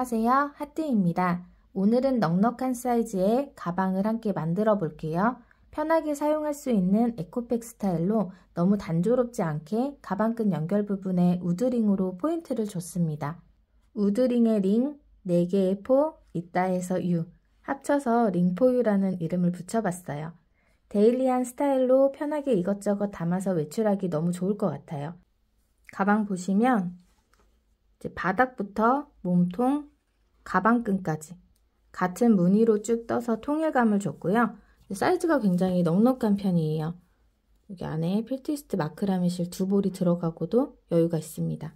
안녕하세요. 하트입니다. 오늘은 넉넉한 사이즈의 가방을 함께 만들어 볼게요. 편하게 사용할 수 있는 에코백 스타일로 너무 단조롭지 않게 가방끈 연결 부분에 우드링으로 포인트를 줬습니다. 우드링의 링, 4개의 포, 있다 해서 유, 합쳐서 링포유라는 이름을 붙여봤어요. 데일리한 스타일로 편하게 이것저것 담아서 외출하기 너무 좋을 것 같아요. 가방 보시면 이제 바닥부터 몸통, 가방끈까지 같은 무늬로 쭉 떠서 통일감을 줬고요. 사이즈가 굉장히 넉넉한 편이에요. 여기 안에 필티스트 마크라메실 두 볼이 들어가고도 여유가 있습니다.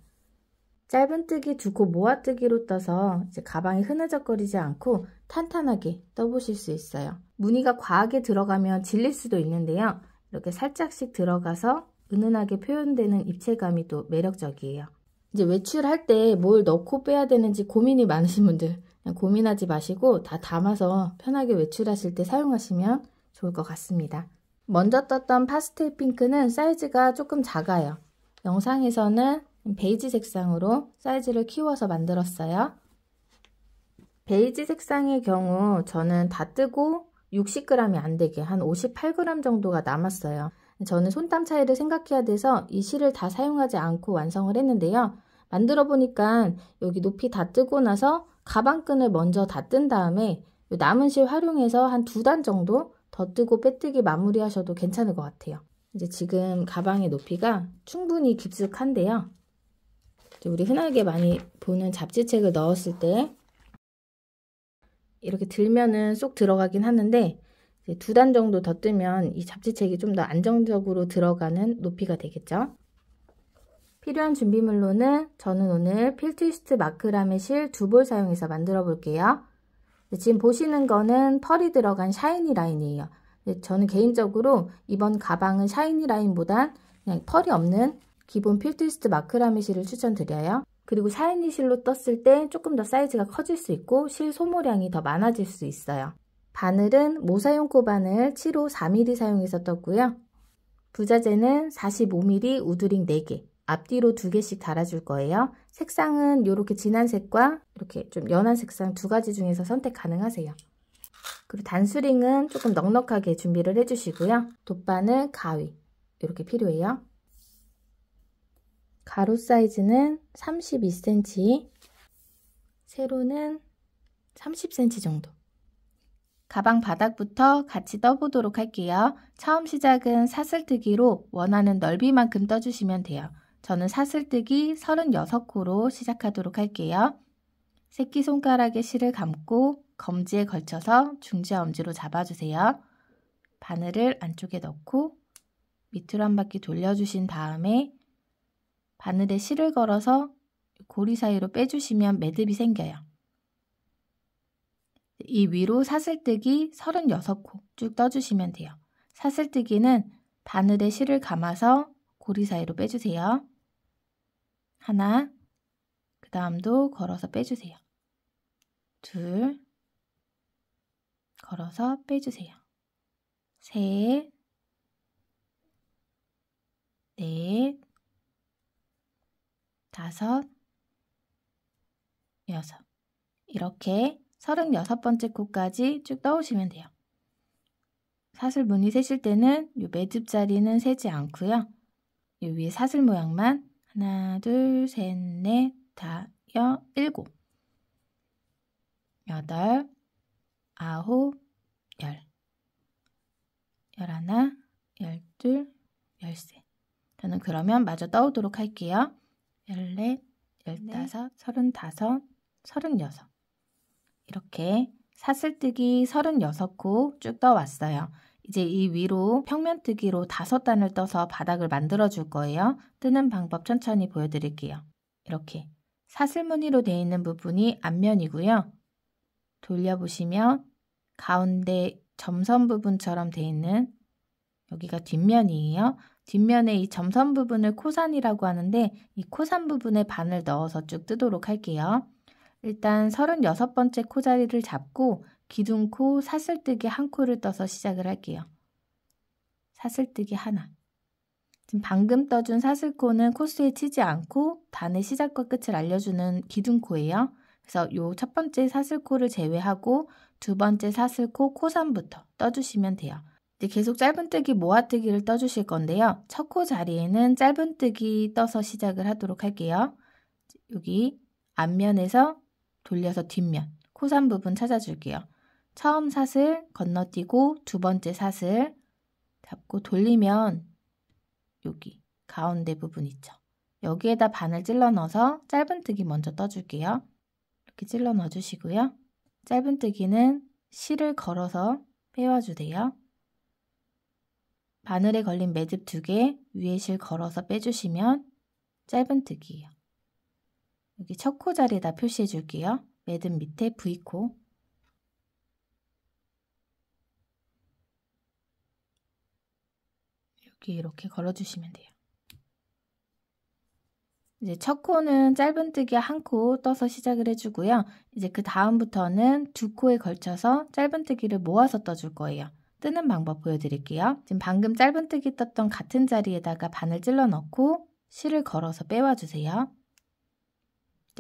짧은뜨기 두고 모아뜨기로 떠서 이제 가방이 흐느적거리지 않고 탄탄하게 떠보실 수 있어요. 무늬가 과하게 들어가면 질릴 수도 있는데요. 이렇게 살짝씩 들어가서 은은하게 표현되는 입체감이 또 매력적이에요. 이제 외출할 때 뭘 넣고 빼야 되는지 고민이 많으신 분들 고민하지 마시고 다 담아서 편하게 외출하실 때 사용하시면 좋을 것 같습니다. 먼저 떴던 파스텔 핑크는 사이즈가 조금 작아요. 영상에서는 베이지 색상으로 사이즈를 키워서 만들었어요. 베이지 색상의 경우 저는 다 뜨고 60g이 안 되게 한 58g 정도가 남았어요. 저는 손땀 차이를 생각해야 돼서 이 실을 다 사용하지 않고 완성을 했는데요. 만들어 보니까 여기 높이 다 뜨고 나서 가방끈을 먼저 다 뜬 다음에 남은 실 활용해서 한 두 단 정도 더 뜨고 빼뜨기 마무리하셔도 괜찮을 것 같아요. 이제 지금 가방의 높이가 충분히 깊숙한데요. 우리 흔하게 많이 보는 잡지책을 넣었을 때 이렇게 들면은 쏙 들어가긴 하는데 두단 정도 더 뜨면 이 잡지책이 좀 더 안정적으로 들어가는 높이가 되겠죠. 필요한 준비물로는 저는 오늘 필트위스트 마크라메 실 두 볼 사용해서 만들어 볼게요. 네, 지금 보시는 거는 펄이 들어간 샤이니 라인이에요. 네, 저는 개인적으로 이번 가방은 샤이니 라인보단 그냥 펄이 없는 기본 필트위스트 마크라메 실을 추천드려요. 그리고 샤이니 실로 떴을 때 조금 더 사이즈가 커질 수 있고 실 소모량이 더 많아질 수 있어요. 바늘은 모사용 코바늘 7호 4mm 사용해서 떴고요. 부자재는 45mm 우드링 4개, 앞뒤로 2개씩 달아줄 거예요. 색상은 이렇게 진한 색과 이렇게 좀 연한 색상 두 가지 중에서 선택 가능하세요. 그리고 단수링은 조금 넉넉하게 준비를 해주시고요. 돗바늘, 가위 이렇게 필요해요. 가로 사이즈는 32cm, 세로는 30cm 정도. 가방 바닥부터 같이 떠보도록 할게요. 처음 시작은 사슬뜨기로 원하는 넓이만큼 떠주시면 돼요. 저는 사슬뜨기 36코로 시작하도록 할게요. 새끼손가락에 실을 감고 검지에 걸쳐서 중지와 엄지로 잡아주세요. 바늘을 안쪽에 넣고 밑으로 한 바퀴 돌려주신 다음에 바늘에 실을 걸어서 고리 사이로 빼주시면 매듭이 생겨요. 이 위로 사슬뜨기 36코 쭉 떠주시면 돼요. 사슬뜨기는 바늘에 실을 감아서 고리 사이로 빼주세요. 하나, 그 다음도 걸어서 빼주세요. 둘, 걸어서 빼주세요. 셋, 넷, 다섯, 여섯. 이렇게 36번째 코까지 쭉 떠오시면 돼요. 사슬 무늬 세실 때는 이 매듭 자리는 세지 않고요. 이 위에 사슬 모양만 하나, 둘, 셋, 넷, 다, 여, 일곱, 여덟, 아홉, 열, 열하나, 열둘, 열셋 저는 그러면 마저 떠오도록 할게요. 열넷, 열다섯, 네. 서른다섯, 서른여섯. 이렇게 사슬뜨기 36코 쭉 떠왔어요. 이제 이 위로 평면뜨기로 다섯 단을 떠서 바닥을 만들어 줄 거예요. 뜨는 방법 천천히 보여드릴게요. 이렇게 사슬무늬로 되어 있는 부분이 앞면이고요. 돌려보시면 가운데 점선 부분처럼 되어 있는 여기가 뒷면이에요. 뒷면에 이 점선 부분을 코산이라고 하는데 이 코산 부분에 반을 넣어서 쭉 뜨도록 할게요. 일단 36번째 코자리를 잡고 기둥코 사슬뜨기 한 코를 떠서 시작을 할게요. 사슬뜨기 하나. 지금 방금 떠준 사슬코는 코스에 치지 않고 단의 시작과 끝을 알려주는 기둥코예요. 그래서 요 첫 번째 사슬코를 제외하고 두 번째 사슬코 코산부터 떠주시면 돼요. 이제 계속 짧은뜨기 모아뜨기를 떠주실 건데요. 첫 코 자리에는 짧은뜨기 떠서 시작을 하도록 할게요. 여기 앞면에서 돌려서 뒷면, 코 산 부분 찾아줄게요. 처음 사슬 건너뛰고 두 번째 사슬 잡고 돌리면 여기 가운데 부분 있죠. 여기에다 바늘 찔러 넣어서 짧은뜨기 먼저 떠줄게요. 이렇게 찔러 넣어주시고요. 짧은뜨기는 실을 걸어서 빼와주세요. 바늘에 걸린 매듭 두 개 위에 실 걸어서 빼주시면 짧은뜨기예요. 여기 첫 코 자리에다 표시해 줄게요. 매듭 밑에 V코 여기 이렇게 걸어주시면 돼요. 이제 첫 코는 짧은뜨기 한 코 떠서 시작을 해주고요. 이제 그 다음부터는 두 코에 걸쳐서 짧은뜨기를 모아서 떠줄 거예요. 뜨는 방법 보여드릴게요. 지금 방금 짧은뜨기 떴던 같은 자리에다가 바늘 찔러 넣고 실을 걸어서 빼와주세요.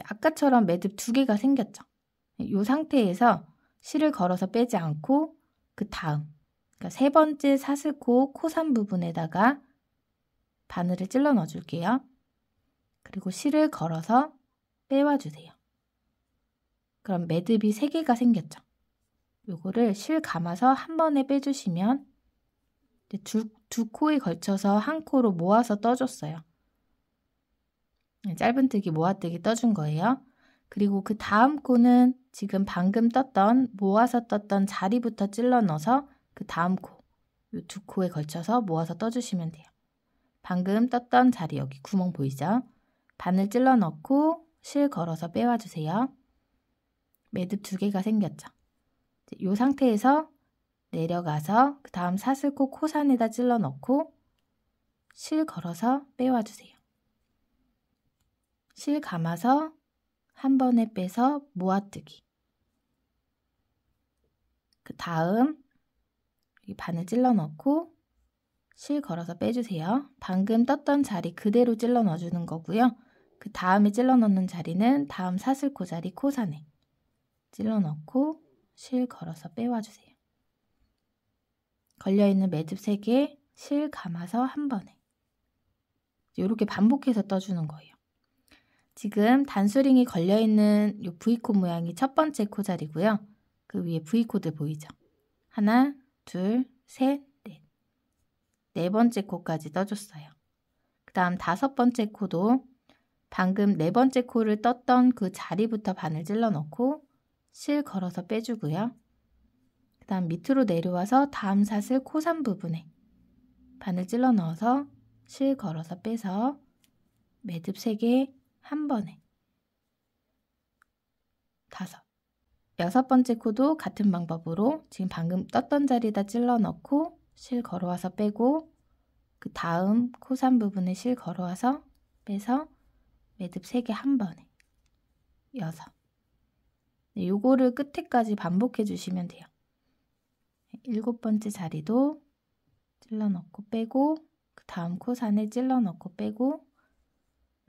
아까처럼 매듭 두 개가 생겼죠. 이 상태에서 실을 걸어서 빼지 않고 그 다음 그러니까 세 번째 사슬코 코산 부분에다가 바늘을 찔러 넣어줄게요. 그리고 실을 걸어서 빼와주세요. 그럼 매듭이 세 개가 생겼죠. 요거를 실 감아서 한 번에 빼주시면 두, 두 코에 걸쳐서 한 코로 모아서 떠줬어요. 네, 짧은뜨기 모아뜨기 떠준 거예요. 그리고 그 다음 코는 지금 방금 떴던 모아서 떴던 자리부터 찔러 넣어서 그 다음 코, 이 두 코에 걸쳐서 모아서 떠주시면 돼요. 방금 떴던 자리 여기 구멍 보이죠? 바늘 찔러 넣고 실 걸어서 빼와주세요. 매듭 두 개가 생겼죠? 이 상태에서 내려가서 그 다음 사슬코 코산에다 찔러 넣고 실 걸어서 빼와주세요. 실 감아서 한 번에 빼서 모아뜨기. 그 다음 반을 찔러 넣고 실 걸어서 빼주세요. 방금 떴던 자리 그대로 찔러 넣어주는 거고요. 그 다음에 찔러 넣는 자리는 다음 사슬코 자리 코산에 찔러 넣고 실 걸어서 빼와주세요. 걸려있는 매듭 3개 실 감아서 한 번에 이렇게 반복해서 떠주는 거예요. 지금 단수링이 걸려있는 이 v 코 모양이 첫 번째 코자리고요. 그 위에 V코드 보이죠? 하나, 둘, 셋, 넷. 네 번째 코까지 떠줬어요. 그 다음 다섯 번째 코도 방금 네 번째 코를 떴던 그 자리부터 반을 찔러 넣고 실 걸어서 빼주고요. 그 다음 밑으로 내려와서 다음 사슬 코 산 부분에 반을 찔러 넣어서 실 걸어서 빼서 매듭 3개 한 번에. 다섯. 여섯 번째 코도 같은 방법으로 지금 방금 떴던 자리에다 찔러 넣고 실 걸어와서 빼고 그 다음 코산 부분에 실 걸어와서 빼서 매듭 3개 한 번에. 여섯. 네, 요거를 끝에까지 반복해 주시면 돼요. 일곱 번째 자리도 찔러 넣고 빼고 그 다음 코산에 찔러 넣고 빼고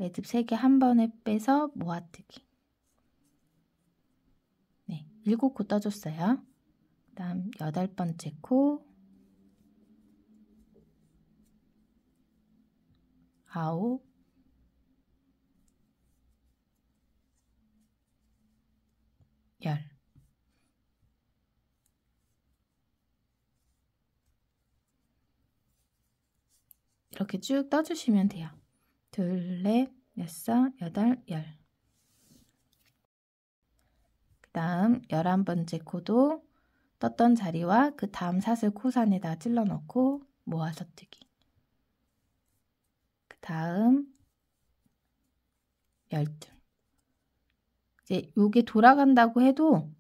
매듭 3개 한 번에 빼서 모아뜨기 네, 7코 떠줬어요. 그 다음 8 번째 코 아홉 열 이렇게 쭉 떠주시면 돼요. 둘, 넷, 여섯, 여덟, 열. 그 다음 열한 번째 코도 떴던 자리와 그 다음 사슬 코산에다 찔러 넣고 모아서 뜨기. 그 다음 열둘. 이제 요게 돌아간다고 해도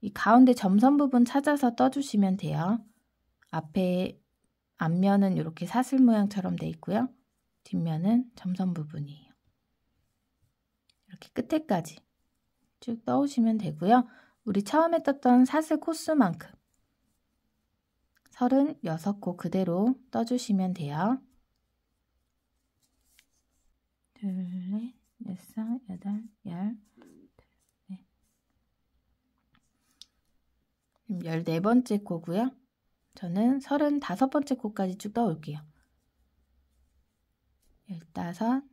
이 가운데 점선 부분 찾아서 떠주시면 돼요. 앞에 앞면은 이렇게 사슬 모양처럼 돼 있고요. 뒷면은 점선 부분이에요. 이렇게 끝에까지 쭉 떠오시면 되고요. 우리 처음에 떴던 사슬 코스만큼 36코 그대로 떠주시면 돼요. 둘, 넷, 여섯, 여덟, 열, 둘, 넷. 14번째 코고요. 저는 35번째 코까지 쭉 떠올게요. 열다섯,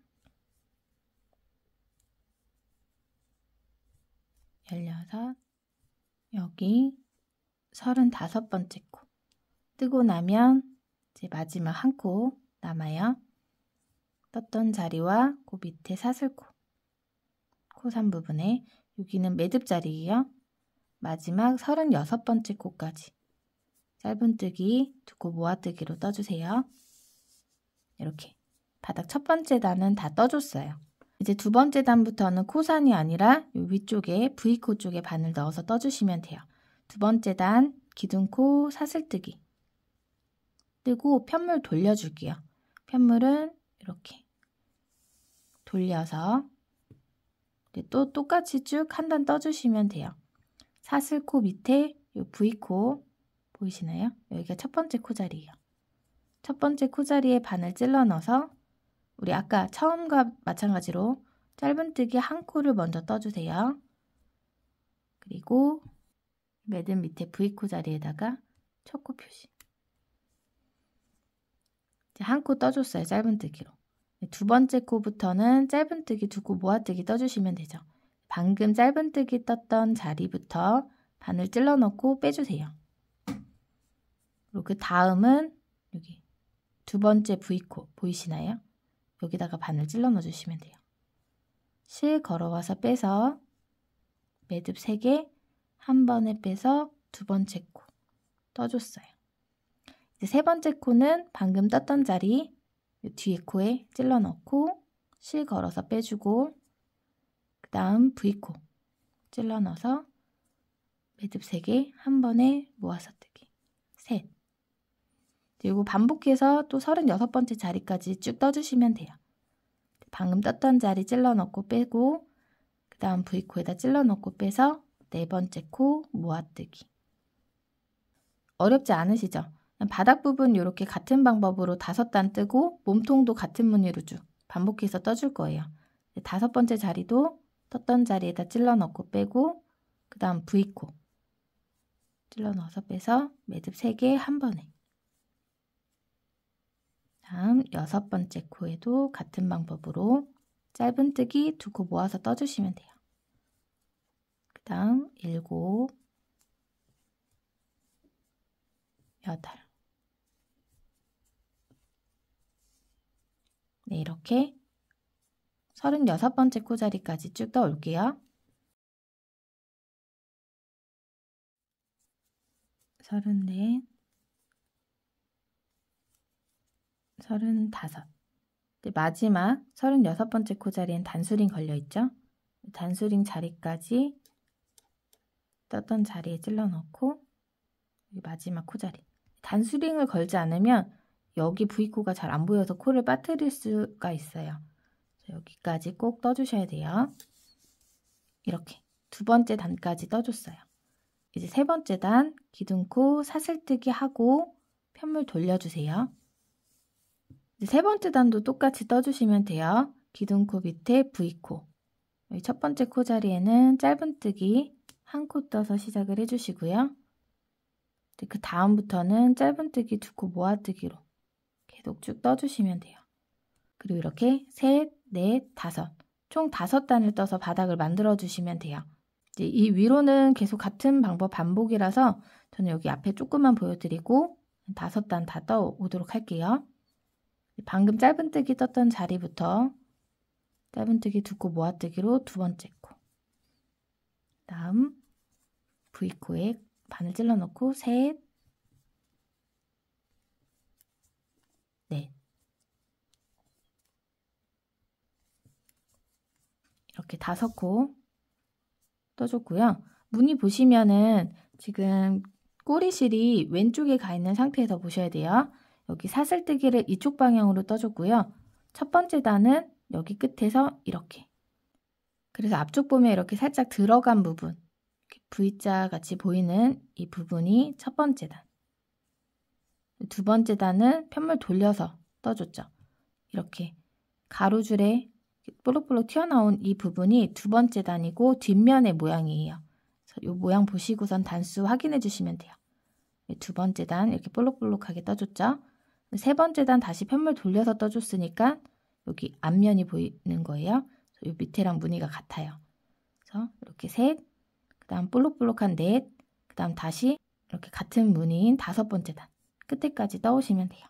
열여기3 5 번째 코. 뜨고 나면 이제 마지막 한 코 남아요. 떴던 자리와 그 밑에 사슬코. 코산 부분에 여기는 매듭 자리예요. 마지막 36번째 코까지 짧은뜨기 두 코 모아뜨기로 떠주세요. 이렇게 바닥 첫 번째 단은 다 떠줬어요. 이제 두 번째 단부터는 코산이 아니라 위쪽에 V코 쪽에 바늘 넣어서 떠주시면 돼요. 두 번째 단 기둥코 사슬뜨기 뜨고 편물 돌려줄게요. 편물은 이렇게 돌려서 또 똑같이 쭉 한 단 떠주시면 돼요. 사슬코 밑에 요 V코 보이시나요? 여기가 첫 번째 코자리예요. 첫 번째 코자리에 바늘 찔러 넣어서 우리 아까 처음과 마찬가지로 짧은뜨기 한 코를 먼저 떠주세요. 그리고 매듭 밑에 V코 자리에다가 첫 코 표시 이제 한 코 떠줬어요. 짧은뜨기로 네, 두 번째 코부터는 짧은뜨기 두고 모아뜨기 떠주시면 되죠. 방금 짧은뜨기 떴던 자리부터 바늘 찔러넣고 빼주세요. 그리고 그 다음은 여기 두 번째 V코 보이시나요? 여기다가 반을 찔러 넣어주시면 돼요. 실 걸어와서 빼서 매듭 3개 한 번에 빼서 두 번째 코 떠줬어요. 이제 세 번째 코는 방금 떴던 자리 뒤에 코에 찔러 넣고 실 걸어서 빼주고 그 다음 V코 찔러 넣어서 매듭 3개 한 번에 모아서 뜨기 셋 그리고 반복해서 또 36번째 자리까지 쭉 떠주시면 돼요. 방금 떴던 자리 찔러넣고 빼고 그 다음 V코에다 찔러넣고 빼서 네 번째 코 모아뜨기 어렵지 않으시죠? 바닥 부분 이렇게 같은 방법으로 다섯 단 뜨고 몸통도 같은 무늬로 쭉 반복해서 떠줄 거예요. 다섯 번째 자리도 떴던 자리에다 찔러넣고 빼고 그 다음 V코 찔러넣어서 빼서 매듭 3개 한 번에 다음 여섯 번째 코에도 같은 방법으로 짧은뜨기 두 코 모아서 떠주시면 돼요. 그 다음 일곱, 여덟 네, 이렇게 36번째 코자리까지 쭉 떠올게요. 34 35. 마지막 36번째 코자리엔 단수링 걸려있죠? 단수링 자리까지 떴던 자리에 찔러넣고 마지막 코자리 단수링을 걸지 않으면 여기 V코가 잘 안 보여서 코를 빠뜨릴 수가 있어요. 여기까지 꼭 떠주셔야 돼요. 이렇게 두 번째 단까지 떠줬어요. 이제 세 번째 단 기둥코 사슬뜨기 하고 편물 돌려주세요. 세 번째 단도 똑같이 떠주시면 돼요. 기둥코 밑에 V코. 첫 번째 코 자리에는 짧은뜨기 한 코 떠서 시작을 해주시고요. 그 다음부터는 짧은뜨기 두 코 모아뜨기로 계속 쭉 떠주시면 돼요. 그리고 이렇게 셋, 넷, 다섯 총 다섯 단을 떠서 바닥을 만들어 주시면 돼요. 이 위로는 계속 같은 방법 반복이라서 저는 여기 앞에 조금만 보여드리고 다섯 단 다 떠오도록 할게요. 방금 짧은뜨기 떴던 자리부터 짧은뜨기 두 코 모아뜨기로 두 번째 코 다음 V코에 바늘 찔러넣고 셋, 넷 이렇게 다섯 코 떠줬고요. 무늬 보시면은 지금 꼬리실이 왼쪽에 가 있는 상태에서 보셔야 돼요. 여기 사슬뜨기를 이쪽 방향으로 떠줬고요. 첫 번째 단은 여기 끝에서 이렇게 그래서 앞쪽 보면 이렇게 살짝 들어간 부분 V자 같이 보이는 이 부분이 첫 번째 단. 두 번째 단은 편물 돌려서 떠줬죠. 이렇게 가로줄에 볼록볼록 튀어나온 이 부분이 두 번째 단이고 뒷면의 모양이에요. 이 모양 보시고선 단수 확인해 주시면 돼요. 네, 두 번째 단 이렇게 볼록볼록하게 떠줬죠. 세 번째 단 다시 편물 돌려서 떠줬으니까 여기 앞면이 보이는 거예요. 이 밑에랑 무늬가 같아요. 그래서 이렇게 셋, 그 다음 볼록볼록한 넷, 그 다음 다시 이렇게 같은 무늬인 다섯 번째 단 끝에까지 떠오시면 돼요.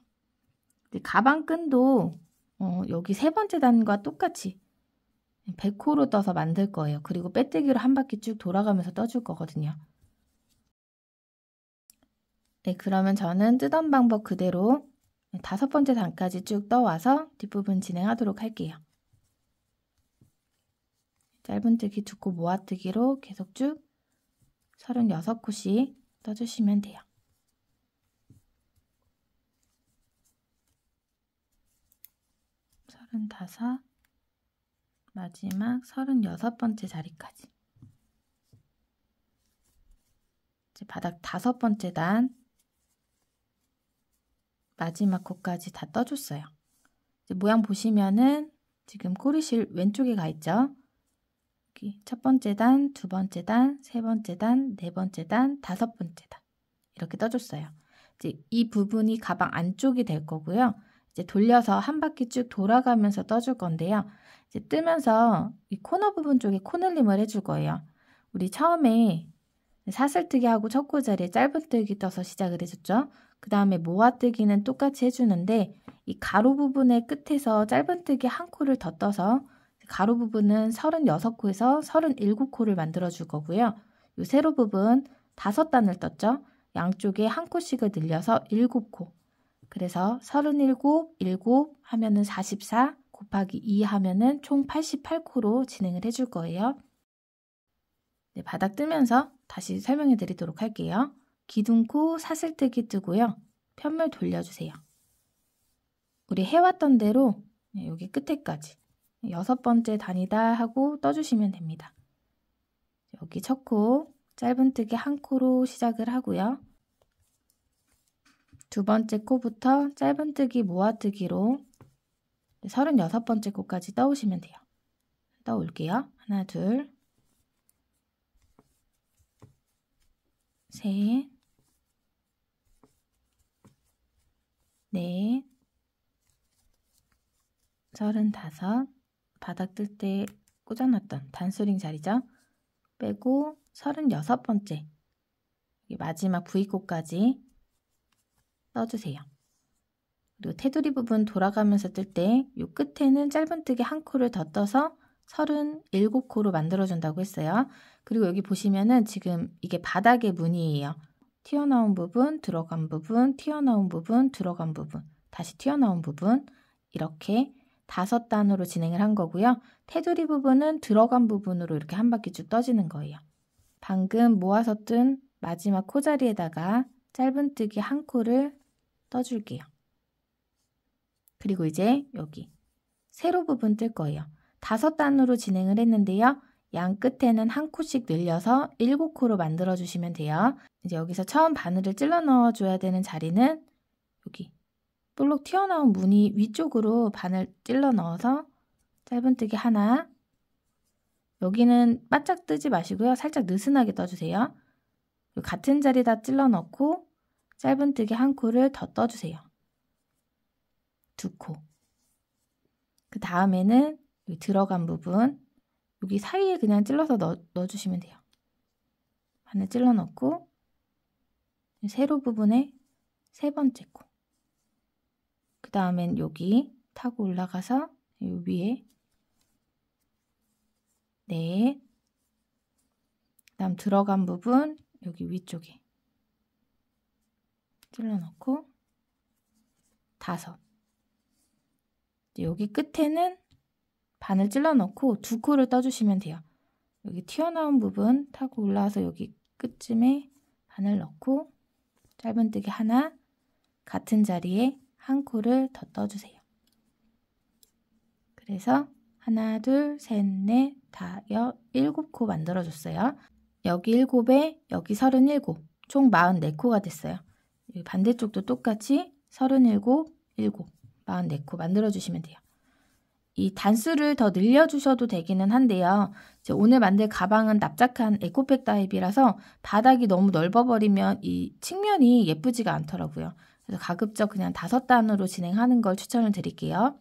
가방끈도 어, 여기 세 번째 단과 똑같이 100호로 떠서 만들 거예요. 그리고 빼뜨기로 한 바퀴 쭉 돌아가면서 떠줄 거거든요. 네, 그러면 저는 뜨던 방법 그대로 다섯 번째 단까지 쭉 떠와서 뒷부분 진행하도록 할게요. 짧은뜨기 두 코 모아뜨기로 계속 쭉 36코씩 떠주시면 돼요. 35, 마지막 3 6 번째 자리까지 이제 바닥 다섯 번째 단 마지막 코까지 다 떠줬어요. 모양 보시면은 지금 꼬리실 왼쪽에 가 있죠. 여기 첫 번째 단, 두 번째 단, 세 번째 단, 네 번째 단, 다섯 번째 단 이렇게 떠줬어요. 이제 이 부분이 가방 안쪽이 될 거고요. 이제 돌려서 한 바퀴 쭉 돌아가면서 떠줄 건데요. 이제 뜨면서 이 코너 부분 쪽에 코늘림을 해줄 거예요. 우리 처음에 사슬뜨기 하고 첫 코자리에 짧은뜨기 떠서 시작을 해줬죠. 그 다음에 모아뜨기는 똑같이 해주는데 이 가로 부분의 끝에서 짧은뜨기 한 코를 더 떠서 가로 부분은 36코에서 37코를 만들어 줄 거고요. 이 세로 부분 5단을 떴죠. 양쪽에 한 코씩을 늘려서 7코. 그래서 37, 7 하면은 44 곱하기 2 하면은 총 88코로 진행을 해줄 거예요. 네, 바닥 뜨면서 다시 설명해 드리도록 할게요. 기둥코 사슬뜨기 뜨고요. 편물 돌려주세요. 우리 해왔던 대로 네, 여기 끝에까지 여섯 번째 단이다 하고 떠주시면 됩니다. 여기 첫 코, 짧은뜨기 한 코로 시작을 하고요. 두 번째 코부터 짧은뜨기 모아뜨기로 36번째 코까지 떠오시면 돼요. 떠올게요. 하나, 둘, 셋, 네. 서른 바닥 뜰 때 꽂아놨던 단수링 자리죠. 빼고 3 6 번째. 마지막 V코까지 떠주세요. 그리고 테두리 부분 돌아가면서 뜰 때 이 끝에는 짧은뜨기 한 코를 더 떠서 37코로 만들어준다고 했어요. 그리고 여기 보시면은 지금 이게 바닥의 무늬예요. 튀어나온 부분, 들어간 부분, 튀어나온 부분, 들어간 부분, 다시 튀어나온 부분 이렇게 다섯 단으로 진행을 한 거고요. 테두리 부분은 들어간 부분으로 이렇게 한 바퀴 쭉 떠지는 거예요. 방금 모아서 뜬 마지막 코자리에다가 짧은뜨기 한 코를 떠줄게요. 그리고 이제 여기 세로 부분 뜰 거예요. 다섯 단으로 진행을 했는데요. 양 끝에는 한 코씩 늘려서 7코로 만들어주시면 돼요. 이제 여기서 처음 바늘을 찔러 넣어줘야 되는 자리는 여기 볼록 튀어나온 무늬 위쪽으로 바늘 찔러 넣어서 짧은뜨기 하나 여기는 바짝 뜨지 마시고요. 살짝 느슨하게 떠주세요. 같은 자리다 찔러 넣고 짧은뜨기 한 코를 더 떠주세요. 두 코. 그 다음에는 들어간 부분 여기 사이에 그냥 찔러서 넣, 넣어주시면 돼요. 반을 찔러 넣고 세로 부분에 세 번째 코. 그 다음엔 여기 타고 올라가서 요 위에 네. 그 다음 들어간 부분 여기 위쪽에 찔러 넣고 다섯. 여기 끝에는 반을 찔러 넣고 두 코를 떠주시면 돼요. 여기 튀어나온 부분 타고 올라와서 여기 끝쯤에 반을 넣고 짧은뜨기 하나 같은 자리에 한 코를 더 떠주세요. 그래서 하나, 둘, 셋, 넷, 다, 여, 일곱 코 만들어줬어요. 여기 일곱에 여기 서른일곱, 총 마흔네 코가 됐어요. 반대쪽도 똑같이 서른일곱, 일곱, 마흔네 코 만들어주시면 돼요. 이 단수를 더 늘려주셔도 되기는 한데요. 오늘 만들 가방은 납작한 에코백 다입이라서 바닥이 너무 넓어버리면 이 측면이 예쁘지가 않더라고요. 그래서 가급적 그냥 다섯 단으로 진행하는 걸 추천을 드릴게요.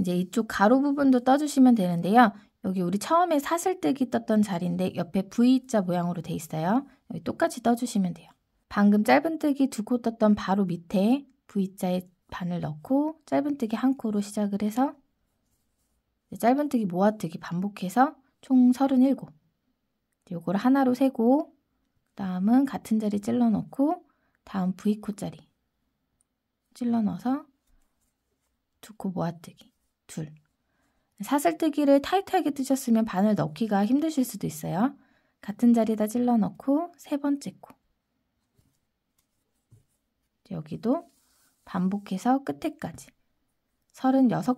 이제 이쪽 가로 부분도 떠주시면 되는데요. 여기 우리 처음에 사슬뜨기 떴던 자리인데 옆에 V자 모양으로 돼 있어요. 여기 똑같이 떠주시면 돼요. 방금 짧은뜨기 두 코 떴던 바로 밑에 v 자에 반을 넣고 짧은뜨기 한 코로 시작을 해서 짧은뜨기 모아뜨기 반복해서 총 37. 요걸 하나로 세고 다음은 같은 자리 찔러 넣고 다음 V코 자리 찔러 넣어서 두코 모아뜨기 둘 사슬뜨기를 타이트하게 뜨셨으면 바늘 넣기가 힘드실 수도 있어요. 같은 자리에다 찔러 넣고 세 번째 코 여기도 반복해서 끝에까지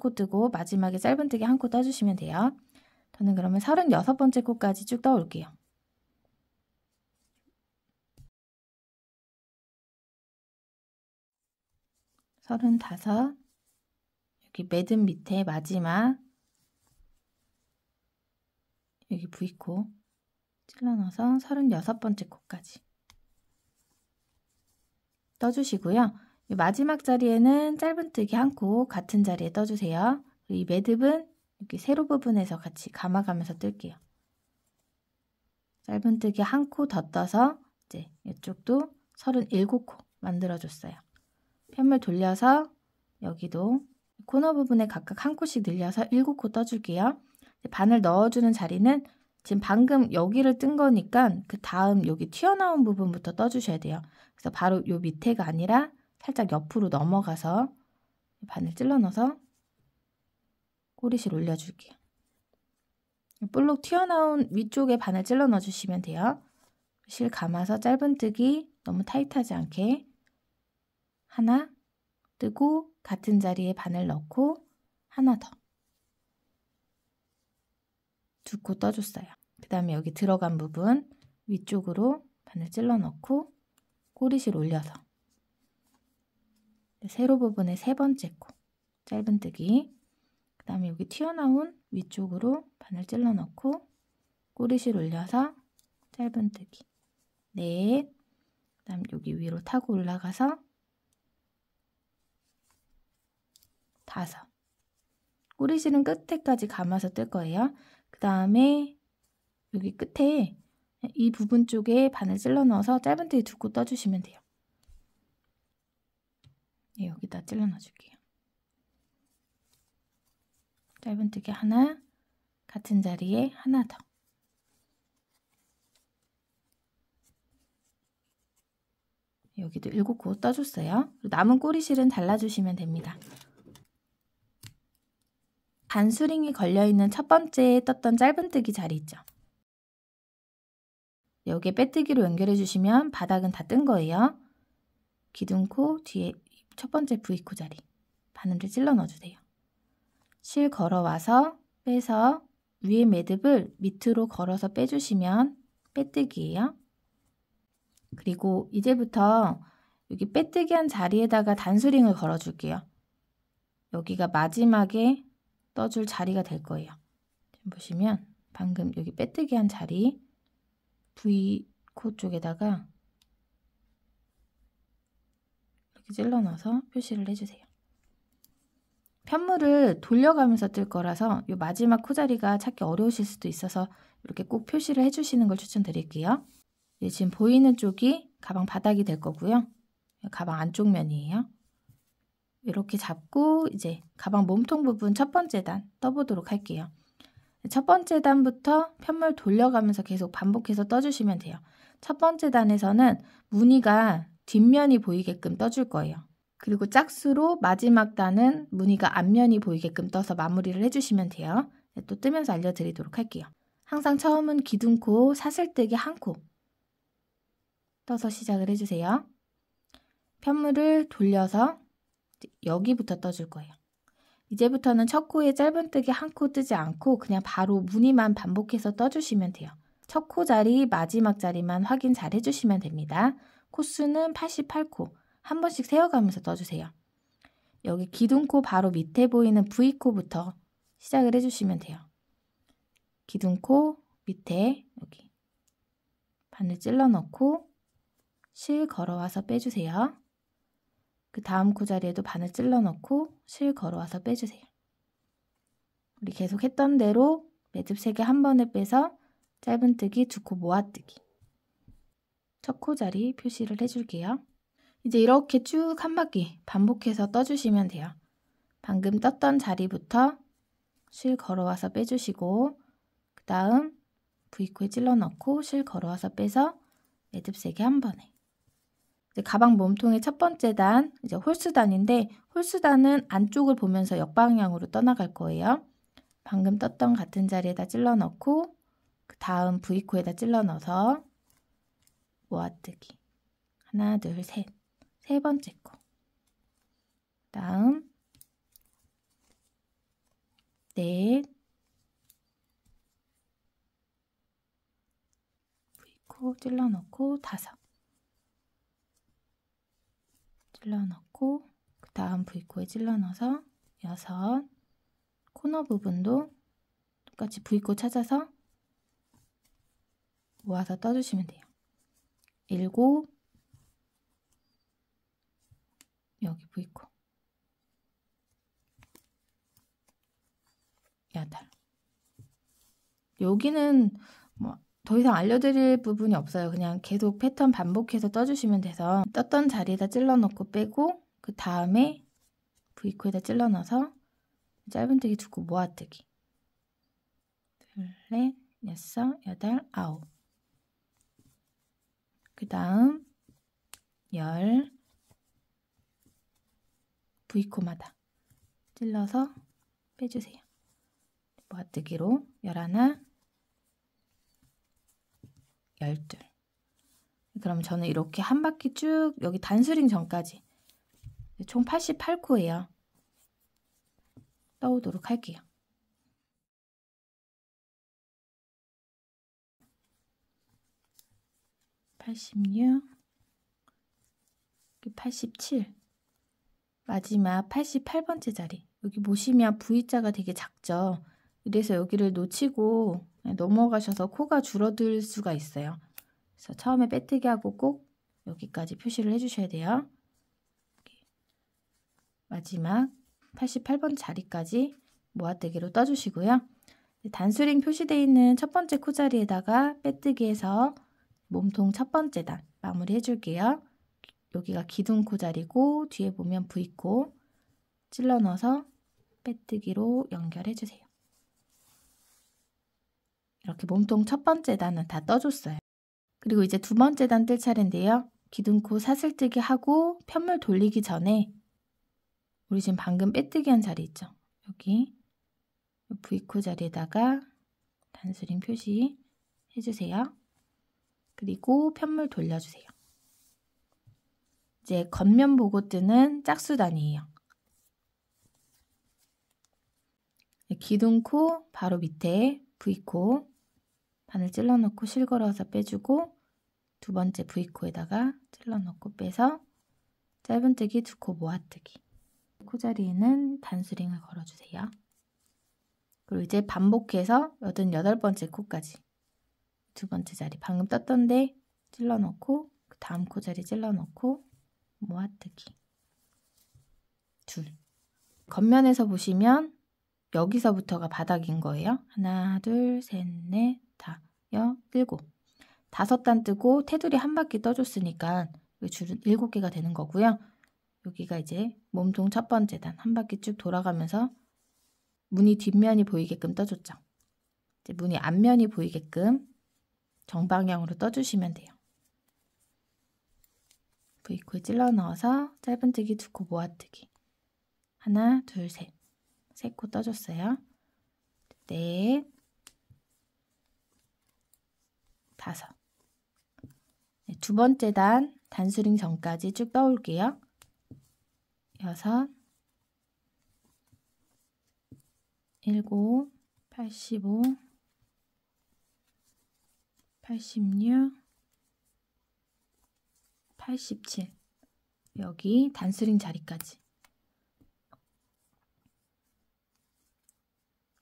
36코 뜨고 마지막에 짧은뜨기 한 코 떠주시면 돼요. 저는 그러면 36번째 코까지 쭉 떠올게요. 35 여기 매듭 밑에 마지막 여기 V코 찔러넣어서 36번째 코까지 떠주시고요. 마지막 자리에는 짧은뜨기 한 코 같은 자리에 떠주세요. 이 매듭은 이렇게 세로 부분에서 같이 감아가면서 뜰게요. 짧은뜨기 한 코 더 떠서 이제 이쪽도 37코 만들어줬어요. 편물 돌려서 여기도 코너 부분에 각각 한 코씩 늘려서 7코 떠줄게요. 바늘 넣어주는 자리는 지금 방금 여기를 뜬 거니까 그 다음 여기 튀어나온 부분부터 떠주셔야 돼요. 그래서 바로 요 밑에가 아니라 살짝 옆으로 넘어가서 반을 찔러 넣어서 꼬리실 올려줄게요. 볼록 튀어나온 위쪽에 반을 찔러 넣어주시면 돼요. 실 감아서 짧은뜨기 너무 타이트하지 않게 하나 뜨고 같은 자리에 바늘 넣고 하나 더두 코 떠줬어요. 그 다음에 여기 들어간 부분 위쪽으로 바늘 찔러 넣고 꼬리실 올려서 네, 세로 부분의 세 번째 코 짧은뜨기 그 다음에 여기 튀어나온 위쪽으로 바늘 찔러 넣고 꼬리실 올려서 짧은뜨기 넷 그다음 여기 위로 타고 올라가서 다섯 꼬리실은 끝에까지 감아서 뜰 거예요 그 다음에 여기 끝에 이 부분 쪽에 바늘 찔러 넣어서 짧은뜨기 두고 떠주시면 돼요 네, 여기다 찔러넣어 줄게요. 짧은뜨기 하나, 같은 자리에 하나 더. 여기도 7코 떠줬어요. 남은 꼬리실은 달라주시면 됩니다. 반수링이 걸려있는 첫 번째에 떴던 짧은뜨기 자리 있죠. 여기에 빼뜨기로 연결해주시면 바닥은 다 뜬 거예요. 기둥코 뒤에 첫 번째 V코 자리 바늘을 찔러 넣어주세요. 실 걸어와서 빼서 위에 매듭을 밑으로 걸어서 빼주시면 빼뜨기예요. 그리고 이제부터 여기 빼뜨기 한 자리에다가 단수링을 걸어줄게요. 여기가 마지막에 떠줄 자리가 될 거예요. 보시면 방금 여기 빼뜨기 한 자리 V코 쪽에다가 이렇게 찔러넣어서 표시를 해주세요. 편물을 돌려가면서 뜰 거라서 이 마지막 코자리가 찾기 어려우실 수도 있어서 이렇게 꼭 표시를 해주시는 걸 추천드릴게요. 예, 지금 보이는 쪽이 가방 바닥이 될 거고요. 가방 안쪽 면이에요. 이렇게 잡고 이제 가방 몸통 부분 첫 번째 단 떠보도록 할게요. 첫 번째 단부터 편물 돌려가면서 계속 반복해서 떠주시면 돼요. 첫 번째 단에서는 무늬가 뒷면이 보이게끔 떠줄 거예요. 그리고 짝수로 마지막 단은 무늬가 앞면이 보이게끔 떠서 마무리를 해주시면 돼요. 네, 또 뜨면서 알려드리도록 할게요. 항상 처음은 기둥코, 사슬뜨기 한 코 떠서 시작을 해주세요. 편물을 돌려서 여기부터 떠줄 거예요. 이제부터는 첫 코에 짧은뜨기 한 코 뜨지 않고 그냥 바로 무늬만 반복해서 떠주시면 돼요. 첫 코 자리, 마지막 자리만 확인 잘 해주시면 됩니다. 코수는 88코, 한 번씩 세어가면서 떠주세요. 여기 기둥코 바로 밑에 보이는 V코부터 시작을 해주시면 돼요. 기둥코 밑에 여기 바늘 찔러 넣고 실 걸어와서 빼주세요. 그 다음 코 자리에도 바늘 찔러 넣고 실 걸어와서 빼주세요. 우리 계속 했던 대로 매듭 3개 한 번에 빼서 짧은뜨기, 두 코 모아뜨기. 첫 코자리 표시를 해줄게요. 이제 이렇게 쭉 한 바퀴 반복해서 떠주시면 돼요. 방금 떴던 자리부터 실 걸어와서 빼주시고 그 다음 V코에 찔러넣고 실 걸어와서 빼서 매듭 세개 한 번에 이제 가방 몸통의 첫 번째 단, 이제 홀수단인데 홀수단은 안쪽을 보면서 역방향으로 떠나갈 거예요. 방금 떴던 같은 자리에다 찔러 넣고 그 다음 V코에다 찔러 넣어서 모아뜨기. 하나, 둘, 셋. 세 번째 거. 다음, 넷, 이코 찔러넣고 다섯. 찔러넣고 그 다음 브이코에 찔러넣어서 여섯 코너 부분도 똑같이 브이코 찾아서 모아서 떠주시면 돼요. 일고 여기 보이코 야달 여기는 뭐 더 이상 알려드릴 부분이 없어요. 그냥 계속 패턴 반복해서 떠주시면 돼서 떴던 자리에다 찔러넣고 빼고 그 다음에 이코에다 찔러넣어서 짧은뜨기 두고 모아뜨기 둘, 넷, 여섯, 여덟, 아홉 그 다음 열 V코마다 찔러서 빼주세요. 모아뜨기로 11, 12 그럼 저는 이렇게 한 바퀴 쭉 여기 단수링 전까지 총 88코예요. 떠오도록 할게요. 86, 87. 마지막 88번째 자리. 여기 보시면 V자가 되게 작죠. 그래서 여기를 놓치고 넘어가셔서 코가 줄어들 수가 있어요. 그래서 처음에 빼뜨기하고 꼭 여기까지 표시를 해주셔야 돼요. 마지막 88번 자리까지 모아뜨기로 떠주시고요. 단수링 표시되어 있는 첫 번째 코자리에다가 빼뜨기해서 몸통 첫 번째 단 마무리 해줄게요. 여기가 기둥코 자리고 뒤에 보면 V코 찔러 넣어서 빼뜨기로 연결해주세요. 이렇게 몸통 첫 번째 단은 다 떠줬어요. 그리고 이제 두 번째 단 뜰 차례인데요. 기둥코 사슬뜨기 하고 편물 돌리기 전에 우리 지금 방금 빼뜨기 한 자리 있죠? 여기 V코 자리에다가 단수링 표시 해주세요. 그리고 편물 돌려주세요. 이제 겉면 보고 뜨는 짝수단이에요. 네, 기둥코 바로 밑에 V코 바늘 찔러넣고 실걸어서 빼주고 두 번째 V코에다가 찔러넣고 빼서 짧은뜨기 두 코 모아뜨기 코자리에는 단수링을 걸어주세요. 그리고 이제 반복해서 88번째 코까지 두 번째 자리 방금 떴던데 찔러넣고 그 다음 코자리 찔러넣고 모아뜨기 뭐 둘 겉면에서 보시면 여기서부터가 바닥인 거예요. 하나, 둘, 셋, 넷, 다, 여, 일곱. 다섯 단 뜨고 테두리 한 바퀴 떠줬으니까 줄은 일곱 개가 되는 거고요. 여기가 이제 몸통 첫 번째 단 한 바퀴 쭉 돌아가면서 무늬 뒷면이 보이게끔 떠줬죠. 이제 무늬 앞면이 보이게끔 정방향으로 떠주시면 돼요. V코에 찔러 넣어서 짧은뜨기 두코 모아뜨기 하나 둘셋세 코 떠줬어요. 넷 다섯 네, 두 번째 단 단수링 전까지 쭉 떠올게요. 여섯 일곱 팔십오 86, 87 여기 단수링 자리까지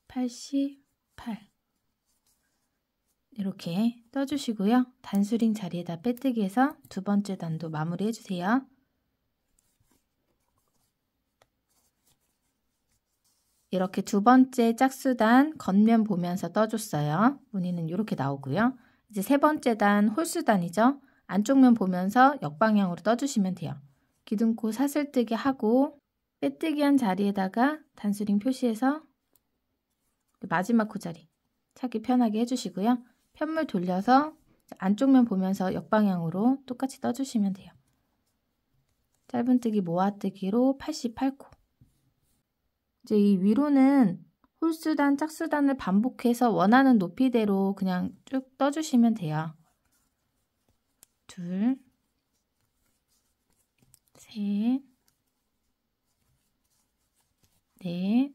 88 이렇게 떠주시고요. 단수링 자리에다 빼뜨기해서 두 번째 단도 마무리해주세요. 이렇게 두 번째 짝수단 겉면 보면서 떠줬어요. 무늬는 이렇게 나오고요. 이제 세 번째 단 홀수단이죠. 안쪽 면 보면서 역방향으로 떠주시면 돼요. 기둥코 사슬뜨기 하고 빼뜨기 한 자리에다가 단수링 표시해서 마지막 코자리 찾기 편하게 해주시고요. 편물 돌려서 안쪽 면 보면서 역방향으로 똑같이 떠주시면 돼요. 짧은뜨기 모아뜨기로 88코 이제 이 위로는 홀수단, 짝수단을 반복해서 원하는 높이대로 그냥 쭉 떠주시면 돼요. 둘, 셋, 넷,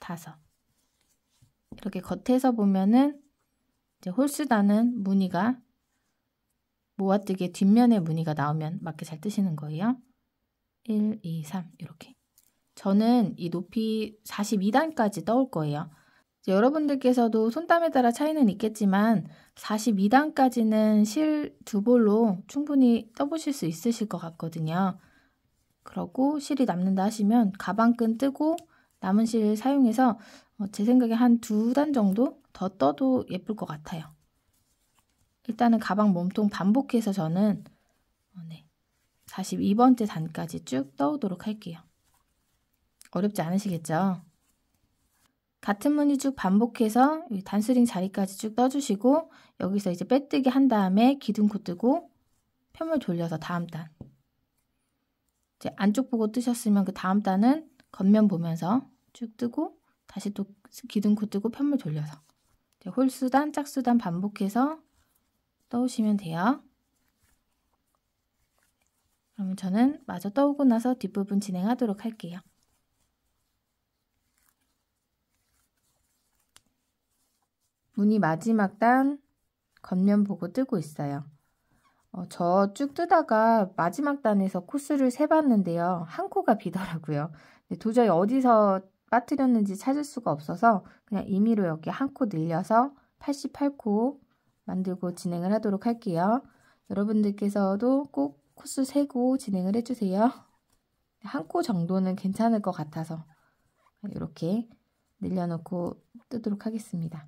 다섯. 이렇게 겉에서 보면은 이제 홀수단은 무늬가 모아뜨기 뒷면에 무늬가 나오면 맞게 잘 뜨시는 거예요. 1, 2, 3 이렇게. 저는 이 높이 42단까지 떠올 거예요. 여러분들께서도 손땀에 따라 차이는 있겠지만 42단까지는 실 두 볼로 충분히 떠보실 수 있으실 것 같거든요. 그러고 실이 남는다 하시면 가방끈 뜨고 남은 실 사용해서 어, 제 생각에 한 두 단 정도 더 떠도 예쁠 것 같아요. 일단은 가방 몸통 반복해서 저는 42번째 어, 단까지 쭉 떠오도록 할게요. 어렵지 않으시겠죠? 같은 무늬 쭉 반복해서 단수링 자리까지 쭉 떠주시고 여기서 이제 빼뜨기 한 다음에 기둥코 뜨고 편물 돌려서 다음 단 이제 안쪽 보고 뜨셨으면 그 다음 단은 겉면 보면서 쭉 뜨고 다시 또 기둥코 뜨고 편물 돌려서 이제 홀수단, 짝수단 반복해서 떠오시면 돼요. 그러면 저는 마저 떠오고 나서 뒷부분 진행하도록 할게요. 문이 마지막 단 겉면 보고 뜨고 있어요. 어, 저쭉 뜨다가 마지막 단에서 코스를 세봤는데요. 한 코가 비더라고요. 도저히 어디서 빠뜨렸는지 찾을 수가 없어서 그냥 임의로 여기 한 코 늘려서 88코 만들고 진행을 하도록 할게요. 여러분들께서도 꼭 코스 세고 진행을 해주세요. 한 코 정도는 괜찮을 것 같아서 이렇게 늘려놓고 뜨도록 하겠습니다.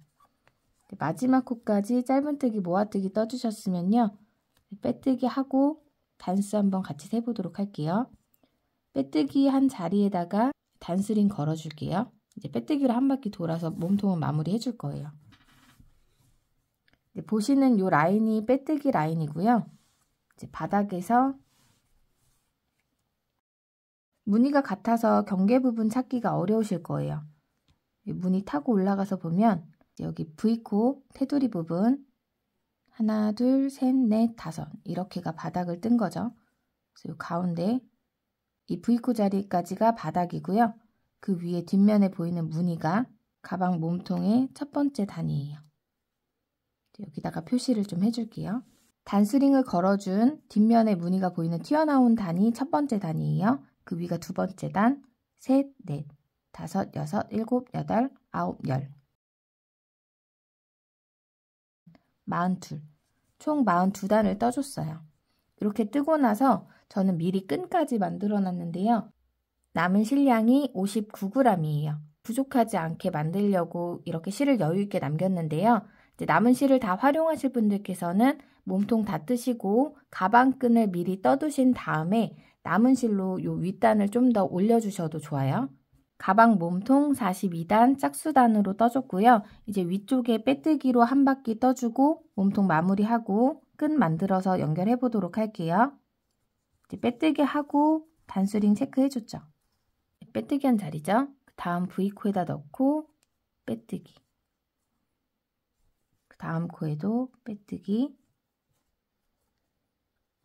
네, 마지막 코까지 짧은뜨기 모아뜨기 떠주셨으면요. 빼뜨기 하고 단수 한번 같이 세보도록 할게요. 빼뜨기 한 자리에다가 단수링 걸어줄게요. 이제 빼뜨기를 한 바퀴 돌아서 몸통은 마무리 해줄 거예요. 네, 보시는 요 라인이 빼뜨기 라인이고요. 이제 바닥에서 무늬가 같아서 경계 부분 찾기가 어려우실 거예요. 무늬 타고 올라가서 보면 여기 v 코 테두리 부분 하나, 둘, 셋, 넷, 다섯 이렇게가 바닥을 뜬 거죠. 그래서 이 가운데 이 V코 자리까지가 바닥이고요. 그 위에 뒷면에 보이는 무늬가 가방 몸통의 첫 번째 단위예요. 여기다가 표시를 좀 해줄게요. 단스링을 걸어준 뒷면에 무늬가 보이는 튀어나온 단이 첫 번째 단이에요. 그 위가 두 번째 단, 셋, 넷, 다섯, 여섯, 일곱, 여덟, 아홉, 열. 42, 총 42단을 떠줬어요. 이렇게 뜨고 나서 저는 미리 끈까지 만들어 놨는데요. 남은 실량이 59g이에요. 부족하지 않게 만들려고 이렇게 실을 여유있게 남겼는데요. 남은 실을 다 활용하실 분들께서는 몸통 다 뜨시고 가방끈을 미리 떠두신 다음에 남은 실로 요 윗단을 좀 더 올려주셔도 좋아요. 가방 몸통 42단 짝수단으로 떠줬고요. 이제 위쪽에 빼뜨기로 한 바퀴 떠주고 몸통 마무리하고 끈 만들어서 연결해 보도록 할게요. 이제 빼뜨기 하고 단수링 체크해 줬죠. 빼뜨기 한 자리죠. 다음 V코에다 넣고 빼뜨기 그 다음 코에도 빼뜨기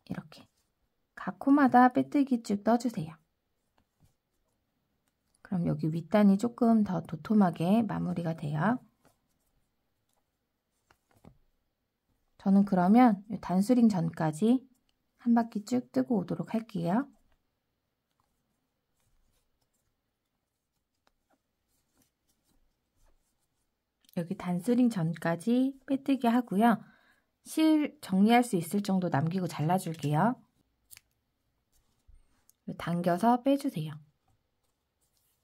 이렇게 각 코마다 빼뜨기 쭉 떠주세요. 그럼 여기 윗단이 조금 더 도톰하게 마무리가 돼요. 저는 그러면 단수링 전까지 한 바퀴 쭉 뜨고 오도록 할게요. 여기 단수링 전까지 빼뜨기 하고요. 실 정리할 수 있을 정도 남기고 잘라줄게요. 당겨서 빼주세요.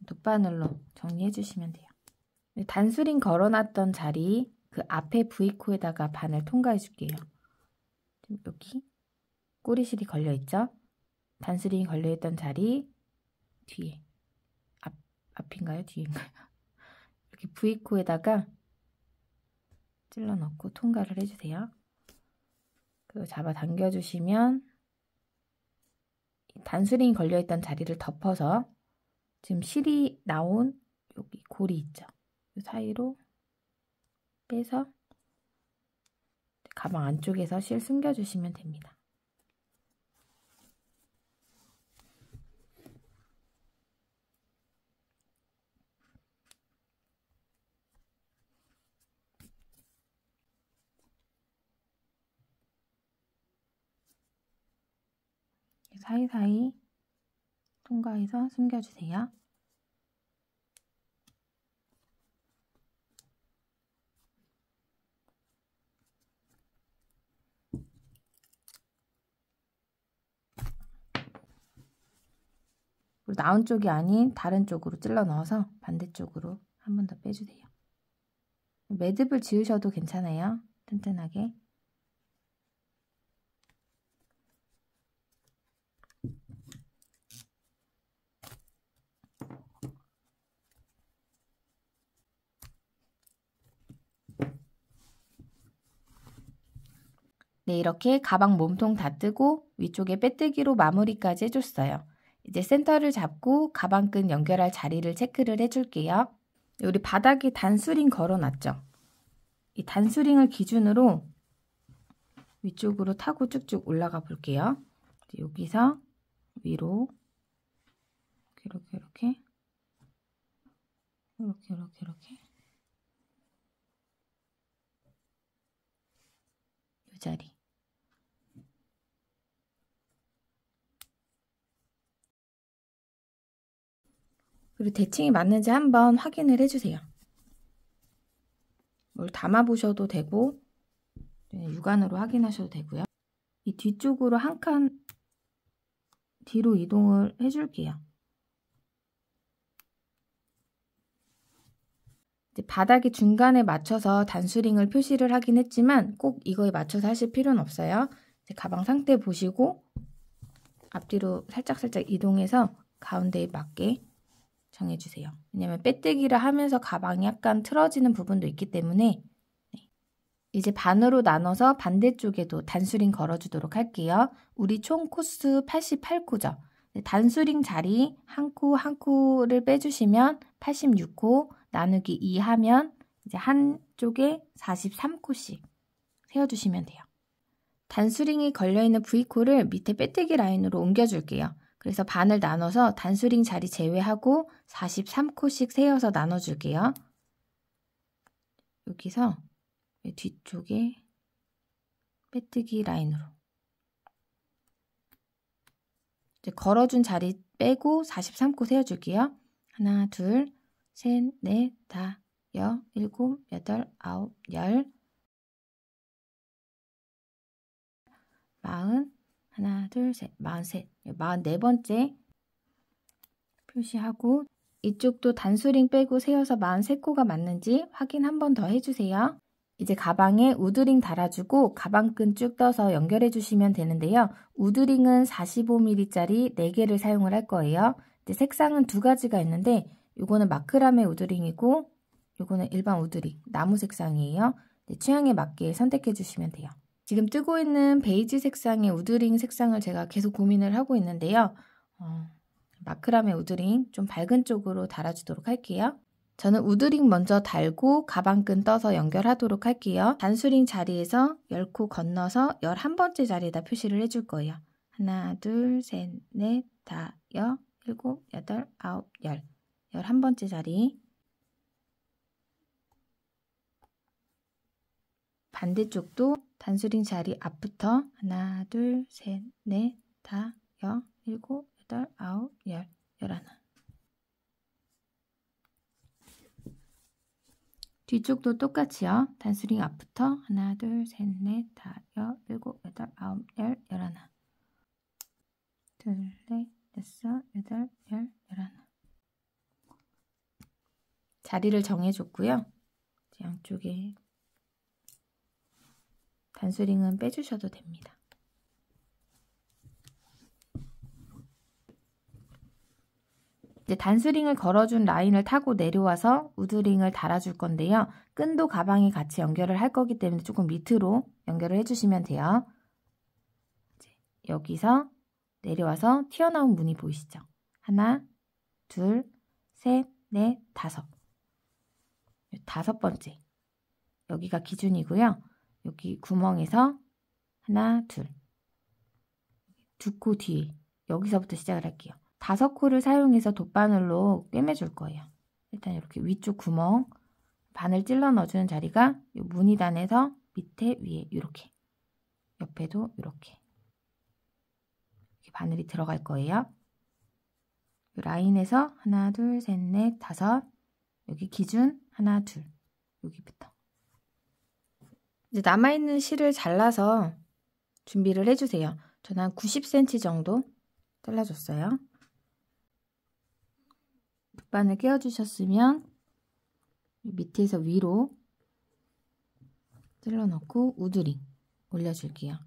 돗바늘로 정리해 주시면 돼요. 네, 단수링 걸어놨던 자리 그 앞에 V코에다가 바늘 통과해 줄게요. 여기 꼬리실이 걸려있죠? 단수링이 걸려있던 자리 뒤에 앞, 앞인가요? 뒤인가요? 이렇게 V코에다가 찔러 넣고 통과를 해주세요. 그리고 잡아 당겨주시면 단수링이 걸려있던 자리를 덮어서 지금 실이 나온 여기 고리 있죠? 이 그 사이로 빼서 가방 안쪽에서 실 숨겨주시면 됩니다. 사이사이 통과해서 숨겨주세요. 나온 쪽이 아닌 다른 쪽으로 찔러 넣어서 반대쪽으로 한 번 더 빼주세요. 매듭을 지으셔도 괜찮아요. 튼튼하게. 네, 이렇게 가방 몸통 다 뜨고 위쪽에 빼뜨기로 마무리까지 해줬어요. 이제 센터를 잡고 가방끈 연결할 자리를 체크를 해줄게요. 우리 바닥에 단수링 걸어놨죠? 이 단수링을 기준으로 위쪽으로 타고 쭉쭉 올라가 볼게요. 여기서 위로 이렇게 이렇게 이렇게 이렇게 이렇게 이 자리 그리고 대칭이 맞는지 한번 확인을 해주세요. 뭘 담아보셔도 되고 네, 육안으로 확인하셔도 되고요. 이 뒤쪽으로 한 칸 뒤로 이동을 해줄게요. 바닥이 중간에 맞춰서 단수링을 표시를 하긴 했지만 꼭 이거에 맞춰서 하실 필요는 없어요. 가방 상태 보시고 앞뒤로 살짝살짝 이동해서 가운데에 맞게 정해주세요. 왜냐면 빼뜨기를 하면서 가방이 약간 틀어지는 부분도 있기 때문에 네. 이제 반으로 나눠서 반대쪽에도 단수링 걸어주도록 할게요. 우리 총 코스 88코죠. 단수링 자리 한 코, 한 코를 빼주시면 86코 나누기 2 하면 이제 한쪽에 43코씩 세워주시면 돼요. 단수링이 걸려있는 V코를 밑에 빼뜨기 라인으로 옮겨줄게요. 그래서 반을 나눠서 단수링 자리 제외하고 43코씩 세어서 나눠줄게요. 여기서 뒤쪽에 빼뜨기 라인으로 이제 걸어준 자리 빼고 43코 세어줄게요. 하나, 둘, 셋, 넷, 다, 여, 일곱, 여덟, 아홉, 열 마흔, 하나, 둘, 셋, 마흔셋, 마흔네 번째 표시하고 이쪽도 단수링 빼고 세어서 43코가 맞는지 확인 한 번 더 해주세요. 이제 가방에 우드링 달아주고 가방끈 쭉 떠서 연결해 주시면 되는데요. 우드링은 45mm짜리 4개를 사용을 할 거예요. 이제 색상은 두 가지가 있는데 이거는 마크라메 우드링이고 이거는 일반 우드링, 나무 색상이에요. 취향에 맞게 선택해 주시면 돼요. 지금 뜨고 있는 베이지 색상의 우드링 색상을 제가 계속 고민을 하고 있는데요. 어, 마크라메 우드링 좀 밝은 쪽으로 달아주도록 할게요. 저는 우드링 먼저 달고 가방끈 떠서 연결하도록 할게요. 단수링 자리에서 1 0코 건너서 11번째 자리에다 표시를 해줄 거예요. 하나, 둘, 셋, 넷, 다, 여, 일곱, 여덟, 아홉, 열. 11번째 자리. 반대쪽도 단수링 자리 앞부터 하나, 둘, 셋, 넷, 다, 여, 일곱, 여덟, 아홉, 열, 열하나. 뒤쪽도 똑같이요. 단수링 앞부터 하나, 둘, 셋, 넷, 다, 여, 일곱, 여덟, 아홉, 열, 열하나. 둘, 넷, 여섯, 여덟, 열, 열하나. 자리를 정해줬고요. 양쪽에 단수링은 빼주셔도 됩니다. 이제 단수링을 걸어준 라인을 타고 내려와서 우드링을 달아줄 건데요. 끈도 가방이 같이 연결을 할 거기 때문에 조금 밑으로 연결을 해주시면 돼요. 여기서 내려와서 튀어나온 무늬 보이시죠? 하나, 둘, 셋, 넷, 다섯. 다섯 번째. 여기가 기준이고요. 여기 구멍에서 하나, 둘. 두 코 뒤에. 여기서부터 시작을 할게요. 다섯 코를 사용해서 돗바늘로 꿰매줄 거예요. 일단 이렇게 위쪽 구멍, 바늘 찔러 넣어주는 자리가 이 무늬단에서 밑에 위에 이렇게 옆에도 이렇게 이렇게 바늘이 들어갈 거예요. 라인에서 하나, 둘, 셋, 넷, 다섯 여기 기준 하나, 둘 여기부터 이제 남아있는 실을 잘라서 준비를 해주세요. 저는 한 90cm 정도 잘라줬어요. 붓반을 끼워주셨으면 밑에서 위로 찔러넣고 우드링 올려줄게요.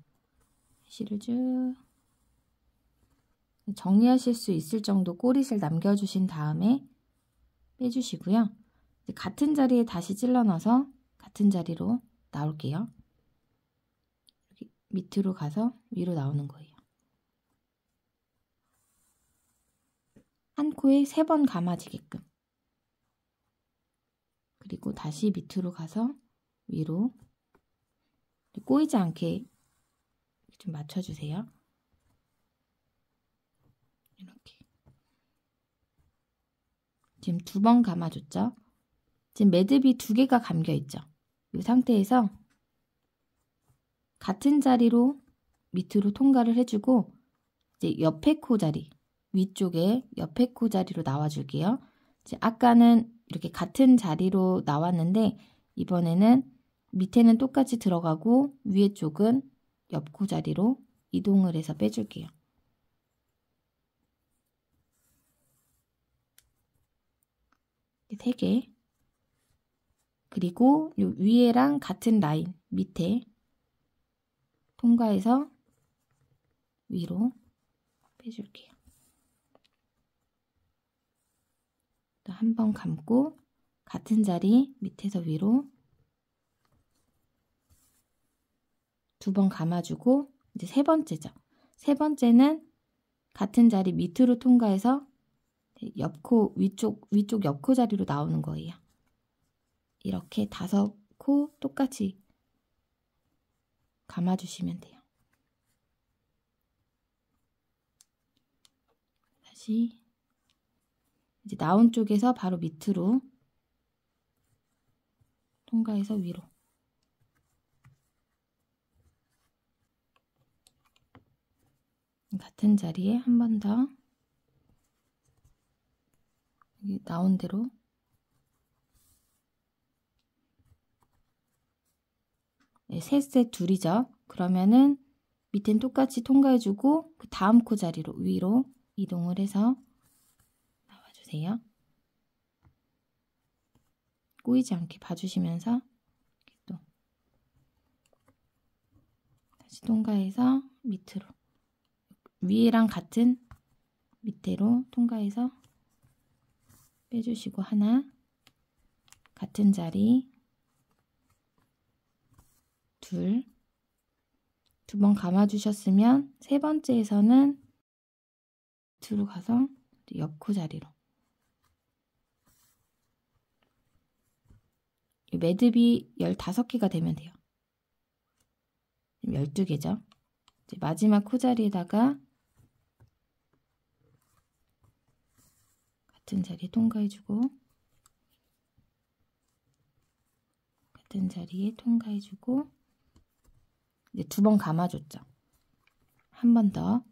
실을 쭉 정리하실 수 있을 정도 꼬릿을 남겨주신 다음에 빼주시고요. 같은 자리에 다시 찔러넣어서 같은 자리로 나올게요. 이렇 밑으로 가서 위로 나오는 거예요. 한 코에 세 번 감아지게끔. 그리고 다시 밑으로 가서 위로 꼬이지 않게 좀 맞춰주세요. 이렇게. 지금 두 번 감아줬죠? 지금 매듭이 두 개가 감겨 있죠? 이 상태에서 같은 자리로 밑으로 통과를 해주고 이제 옆에 코 자리 위쪽에 옆에 코 자리로 나와줄게요. 이제 아까는 이렇게 같은 자리로 나왔는데 이번에는 밑에는 똑같이 들어가고 위에 쪽은 옆 코 자리로 이동을 해서 빼줄게요. 3 개. 그리고 위에랑 같은 라인 밑에 통과해서 위로 빼줄게요. 또 한 번 감고 같은 자리 밑에서 위로 두 번 감아주고 이제 세 번째죠. 세 번째는 같은 자리 밑으로 통과해서 옆코 위쪽 위쪽 옆코 자리로 나오는 거예요. 이렇게 다섯 코 똑같이 감아주시면 돼요. 다시 이제 나온 쪽에서 바로 밑으로 통과해서 위로 같은 자리에 한 번 더 나온 대로 네, 셋에 둘이죠. 그러면은 밑엔 똑같이 통과해주고 그 다음 코 자리로 위로 이동을 해서 나와주세요. 꼬이지 않게 봐주시면서 또 다시 통과해서 밑으로 위랑 같은 밑으로 통과해서 빼주시고 하나 같은 자리 둘, 두 번 감아주셨으면 세 번째에서는 밑으로 가서 옆 코 자리로 매듭이 15개가 되면 돼요. 12개죠. 마지막 코자리에다가 같은 자리 통과해주고 같은 자리에 통과해주고 두번 감아줬죠. 한 번 더.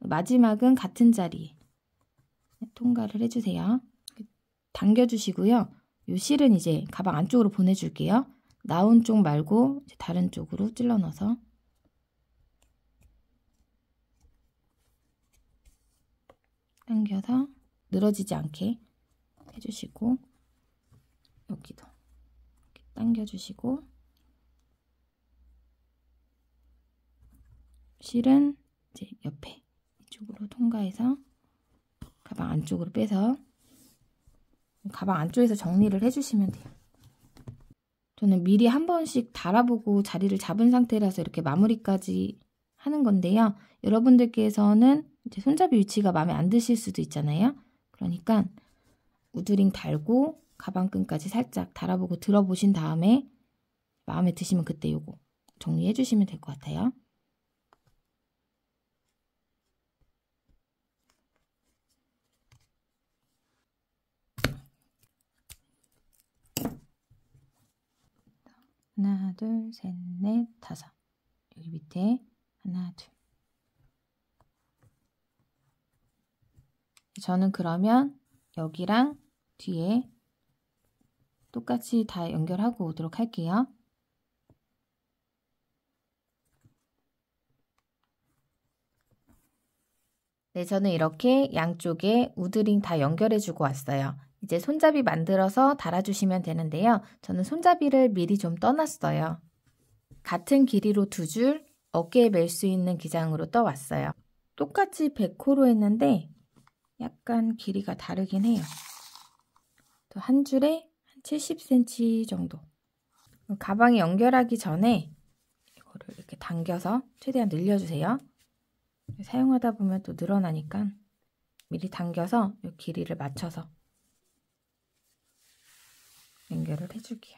마지막은 같은 자리 통과를 해주세요. 당겨주시고요. 요 실은 이제 가방 안쪽으로 보내줄게요. 나온 쪽 말고 다른 쪽으로 찔러 넣어서 당겨서 늘어지지 않게 해주시고 여기도 당겨주시고 실은 이제 옆에 이쪽으로 통과해서 가방 안쪽으로 빼서 가방 안쪽에서 정리를 해주시면 돼요. 저는 미리 한 번씩 달아보고 자리를 잡은 상태라서 이렇게 마무리까지 하는 건데요. 여러분들께서는 이제 손잡이 위치가 마음에 안 드실 수도 있잖아요. 그러니까 우드링 달고 가방끈까지 살짝 달아보고 들어보신 다음에 마음에 드시면 그때 요거 정리해 주시면 될 것 같아요. 하나, 둘, 셋, 넷, 다섯. 여기 밑에 하나, 둘. 저는 그러면 여기랑 뒤에 똑같이 다 연결하고 오도록 할게요. 네, 저는 이렇게 양쪽에 우드링 다 연결해주고 왔어요. 이제 손잡이 만들어서 달아주시면 되는데요. 저는 손잡이를 미리 좀떠놨어요 같은 길이로 두 줄 어깨에 멜 수 있는 기장으로 떠왔어요. 똑같이 100호로 했는데 약간 길이가 다르긴 해요. 또 한 줄에 한 70cm 정도. 가방에 연결하기 전에 이거를 이렇게 당겨서 최대한 늘려주세요. 사용하다 보면 또 늘어나니까 미리 당겨서 이 길이를 맞춰서 연결을 해줄게요.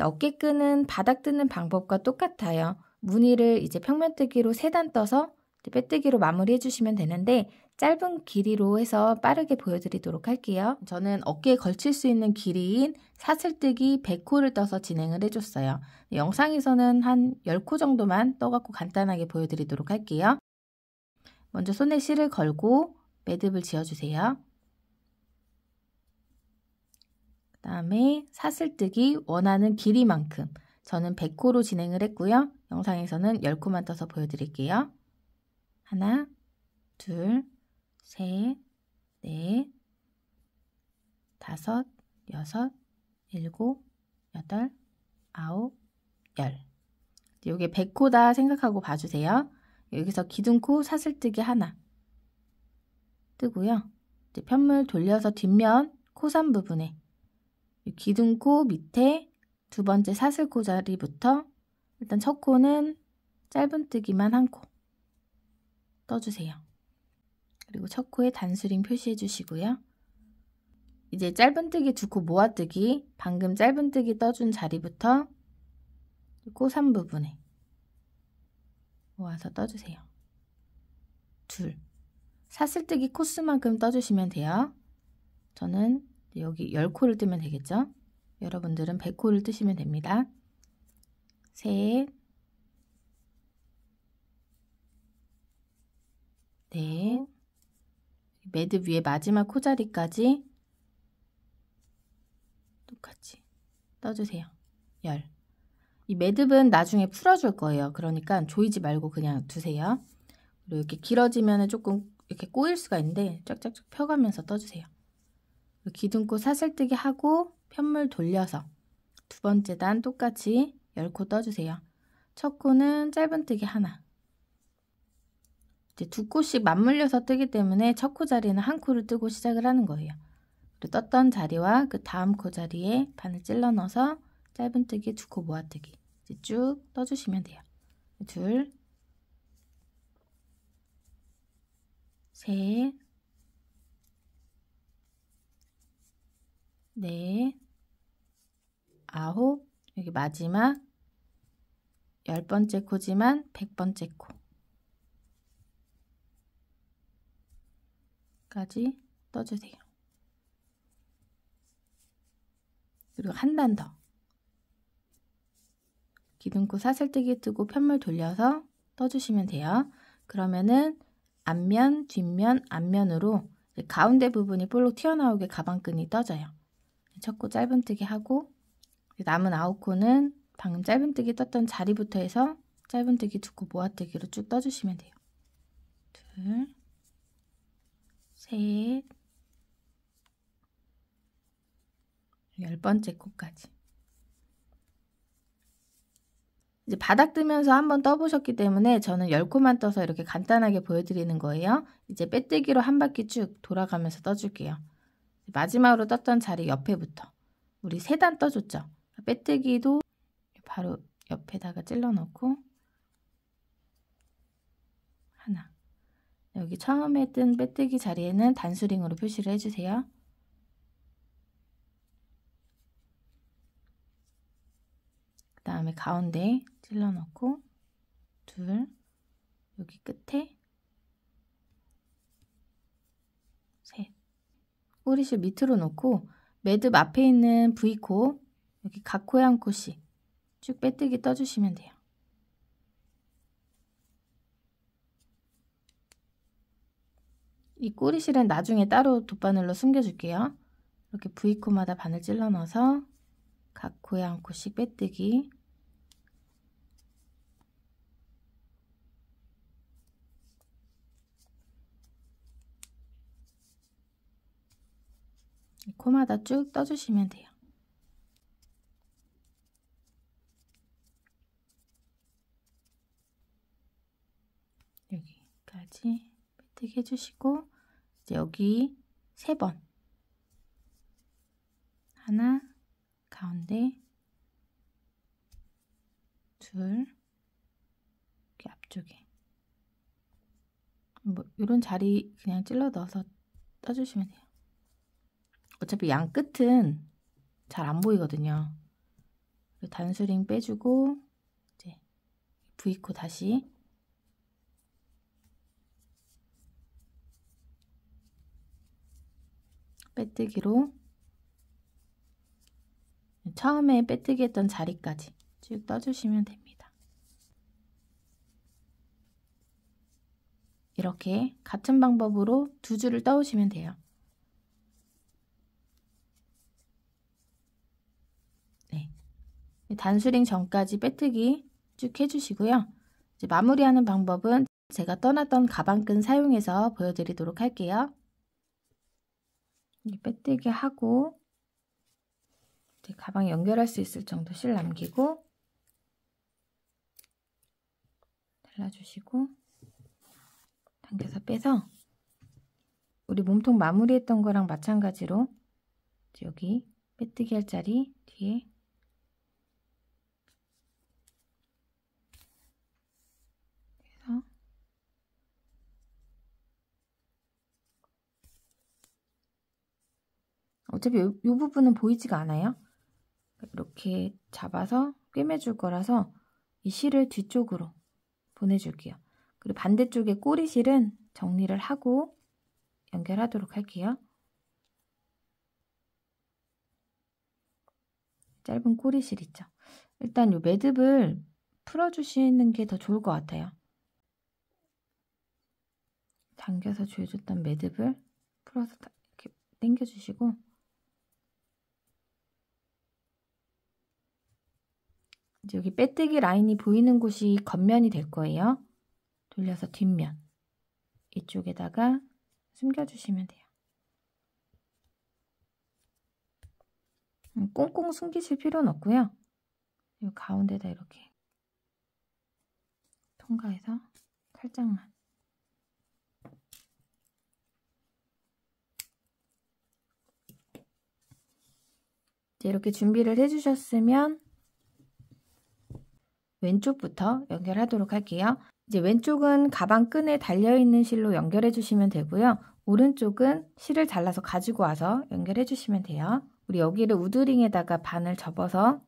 어깨끈은 바닥 뜨는 방법과 똑같아요. 무늬를 이제 평면뜨기로 3단 떠서 빼뜨기로 마무리해 주시면 되는데 짧은 길이로 해서 빠르게 보여드리도록 할게요. 저는 어깨에 걸칠 수 있는 길이인 사슬뜨기 100코를 떠서 진행을 해줬어요. 영상에서는 한 10코 정도만 떠갖고 간단하게 보여드리도록 할게요. 먼저 손에 실을 걸고 매듭을 지어주세요. 그다음에 사슬뜨기 원하는 길이만큼 저는 100코로 진행을 했고요. 영상에서는 10코만 떠서 보여드릴게요. 하나, 둘, 셋, 넷, 다섯, 여섯, 일곱, 여덟, 아홉, 열. 요게 100코다 생각하고 봐주세요. 여기서 기둥코 사슬뜨기 하나 뜨고요. 이제 편물 돌려서 뒷면 코산 부분에 기둥코 밑에 두 번째 사슬코 자리부터 일단 첫 코는 짧은뜨기만 한 코 떠주세요. 그리고 첫 코에 단수링 표시해 주시고요. 이제 짧은뜨기 두 코 모아뜨기 방금 짧은뜨기 떠준 자리부터 꼬산 부분에 모아서 떠주세요. 둘 사슬뜨기 코스만큼 떠주시면 돼요. 저는 여기 10코를 뜨면 되겠죠? 여러분들은 100코를 뜨시면 됩니다. 셋, 네, 매듭 위에 마지막 코자리까지 똑같이 떠주세요. 열. 이 매듭은 나중에 풀어줄 거예요. 그러니까 조이지 말고 그냥 두세요. 그리고 이렇게 길어지면 조금 이렇게 꼬일 수가 있는데 쫙쫙쫙 펴가면서 떠주세요. 기둥꽃 사슬뜨기 하고 편물 돌려서 두 번째 단 똑같이 10코 떠주세요. 첫 코는 짧은뜨기 하나 이제 두 코씩 맞물려서 뜨기 때문에 첫 코 자리는 한 코를 뜨고 시작을 하는 거예요. 그리고 떴던 자리와 그 다음 코 자리에 바늘 찔러 넣어서 짧은뜨기 두 코 모아뜨기 이제 쭉 떠주시면 돼요. 둘, 셋, 네, 아홉, 여기 마지막 열 번째 코지만 백 번째 코까지 떠주세요. 그리고 한 단 더. 기둥코 사슬뜨기 뜨고 편물 돌려서 떠주시면 돼요. 그러면은 앞면, 뒷면, 앞면으로 가운데 부분이 볼록 튀어나오게 가방끈이 떠져요. 붙였 짧은뜨기 하고 남은 아홉 코는 방금 짧은뜨기 떴던 자리부터 해서 짧은뜨기 두 코 모아뜨기로 쭉 떠주시면 돼요. 둘, 셋, 열 번째 코까지. 이제 바닥 뜨면서 한번 떠보셨기 때문에 저는 10코만 떠서 이렇게 간단하게 보여드리는 거예요. 이제 빼뜨기로 한 바퀴 쭉 돌아가면서 떠줄게요. 마지막으로 떴던 자리 옆에부터 우리 세 단 떠줬죠. 빼뜨기도 바로 옆에다가 찔러 넣고 하나 여기 처음에 뜬 빼뜨기 자리에는 단수링으로 표시를 해주세요. 그 다음에 가운데 찔러 넣고 둘 여기 끝에 꼬리실 밑으로 놓고 매듭 앞에 있는 V코 여기 각코양 코시 쭉 빼뜨기 떠주시면 돼요. 이 꼬리실은 나중에 따로 돗바늘로 숨겨줄게요. 이렇게 V코마다 바늘 찔러 넣어서 각코양 코씩 빼뜨기 코마다 쭉 떠주시면 돼요. 여기까지 빼뜨기 해주시고 이제 여기 세 번 하나 가운데 둘 이렇게 앞쪽에 뭐 이런 자리 그냥 찔러 넣어서 떠주시면 돼요. 어차피 양 끝은 잘 안 보이거든요. 단수링 빼주고 이제 V코 다시 빼뜨기로 처음에 빼뜨기 했던 자리까지 쭉 떠주시면 됩니다. 이렇게 같은 방법으로 두 줄을 떠오시면 돼요. 단수링 전까지 빼뜨기 쭉 해주시고요. 이제 마무리하는 방법은 제가 떠났던 가방끈 사용해서 보여드리도록 할게요. 빼뜨기 하고 가방 연결할 수 있을 정도 실 남기고 잘라주시고 당겨서 빼서 우리 몸통 마무리했던 거랑 마찬가지로 여기 빼뜨기 할 자리 뒤에 어차피 이 부분은 보이지가 않아요. 이렇게 잡아서 꿰매줄 거라서 이 실을 뒤쪽으로 보내줄게요. 그리고 반대쪽에 꼬리 실은 정리를 하고 연결하도록 할게요. 짧은 꼬리실 있죠. 일단 요 매듭을 풀어주시는 게 더 좋을 것 같아요. 당겨서 조여줬던 매듭을 풀어서 이렇게 당겨주시고 여기 빼뜨기 라인이 보이는 곳이 겉면이 될 거예요. 돌려서 뒷면 이쪽에다가 숨겨주시면 돼요. 음, 꽁꽁 숨기실 필요는 없고요. 이 가운데다 이렇게 통과해서 살짝만 이렇게 준비를 해주셨으면 왼쪽부터 연결하도록 할게요. 이제 왼쪽은 가방 끈에 달려있는 실로 연결해 주시면 되고요. 오른쪽은 실을 잘라서 가지고 와서 연결해 주시면 돼요. 우리 여기를 우드링에다가 반을 접어서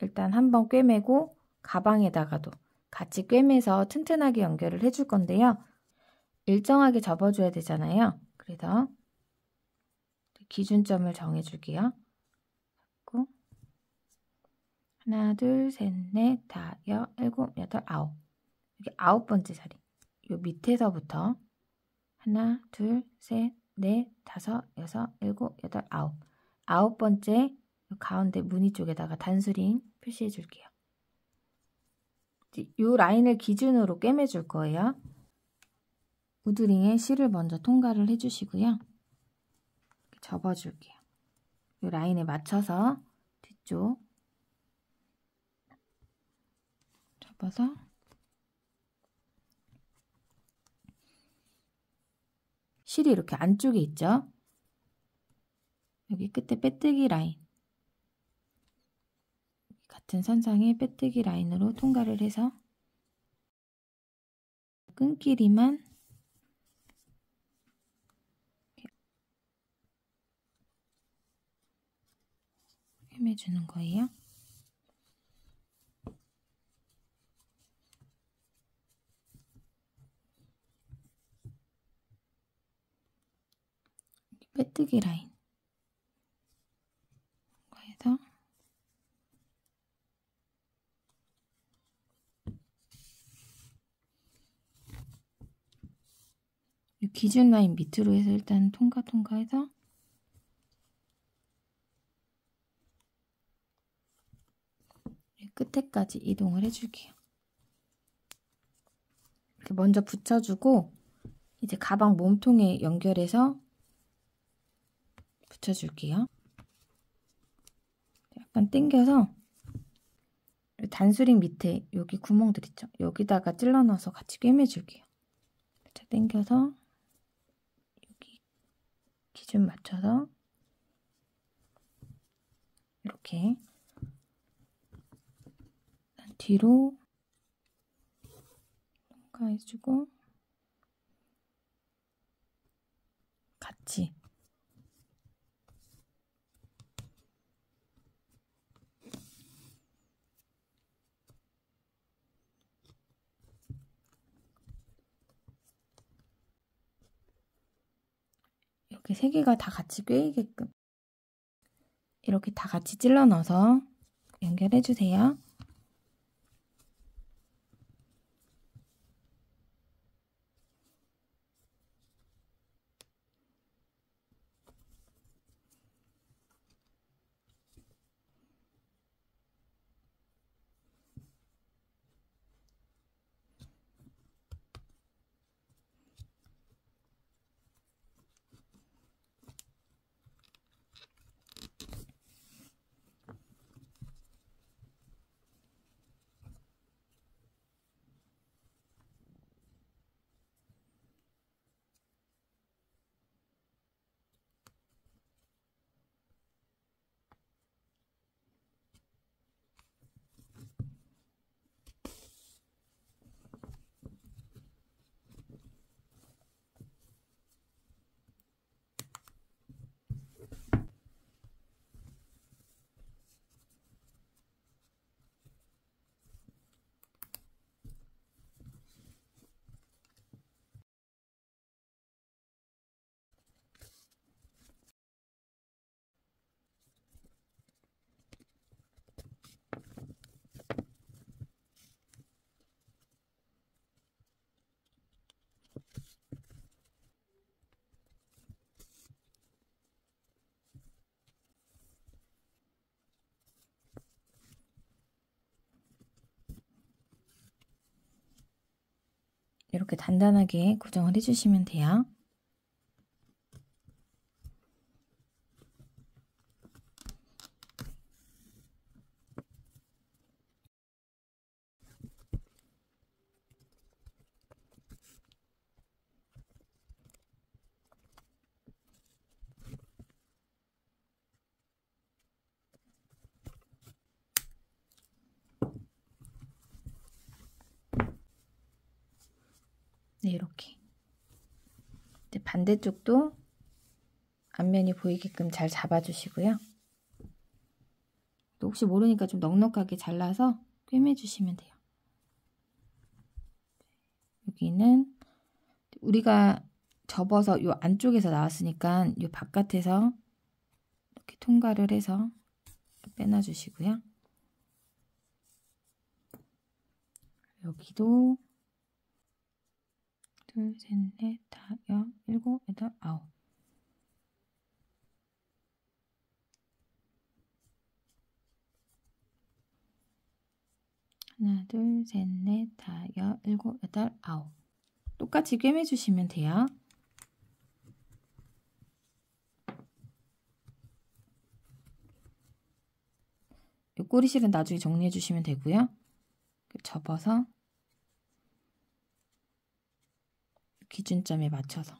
일단 한번 꿰매고 가방에다가도 같이 꿰매서 튼튼하게 연결을 해줄 건데요. 일정하게 접어줘야 되잖아요. 그래서 기준점을 정해줄게요. 하나, 둘, 셋, 넷, 다, 여, 일곱, 여덟, 아홉. 여기 아홉 번째 자리. 요 밑에서부터 하나, 둘, 셋, 넷, 다섯, 여섯, 일곱, 여덟, 아홉. 아홉 번째 가운데 무늬 쪽에다가 단수링 표시해 줄게요. 요 라인을 기준으로 꿰매 줄 거예요. 우드링에 실을 먼저 통과를 해주시고요. 접어줄게요. 요 라인에 맞춰서 뒤쪽 싶어서 실이 이렇게 안쪽에 있죠. 여기 끝에 빼뜨기 라인 같은 선상에 빼뜨기 라인으로 통과를 해서 끈끼리만 헤매주는 거예요. 빼뜨기 라인. 그래서 기준 라인 밑으로 해서 일단 통과 통과해서 끝에까지 이동을 해줄게요. 먼저 붙여주고 이제 가방 몸통에 연결해서 붙여줄게요. 약간 당겨서 단수링 밑에 여기 구멍들 있죠? 여기다가 찔러 넣어서 같이 꿰매줄게요. 살짝 당겨서 여기 기준 맞춰서 이렇게 뒤로 통과해주고 같이 이렇게 세 개가 다 같이 꿰이게끔 이렇게 다 같이 찔러 넣어서 연결해 주세요. 이렇게 단단하게 고정을 해주시면 돼요. 네, 이렇게. 이제 반대쪽도 앞면이 보이게끔 잘 잡아주시고요. 또 혹시 모르니까 좀 넉넉하게 잘라서 꿰매주시면 돼요. 여기는 우리가 접어서 이 안쪽에서 나왔으니까 이 바깥에서 이렇게 통과를 해서 빼놔주시고요. 여기도 둘, 셋, 넷, 다, 여, 일곱, 여덟, 아홉. 하나, 둘, 셋, 넷, 다, 여, 일곱, 여덟, 아홉. 똑같이 꿰매주시면 돼요. 이 꼬리실은 나중에 정리해주시면 되고요. 그 접어서 기준점에 맞춰서.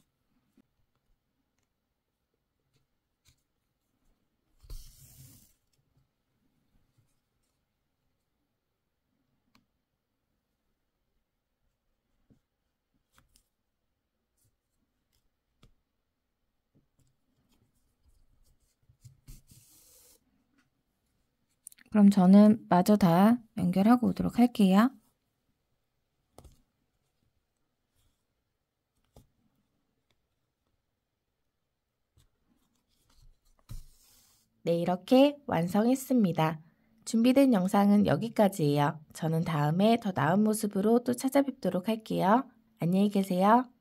그럼 저는 마저 다 연결하고 오도록 할게요. 네, 이렇게 완성했습니다. 준비된 영상은 여기까지예요. 저는 다음에 더 나은 모습으로 또 찾아뵙도록 할게요. 안녕히 계세요.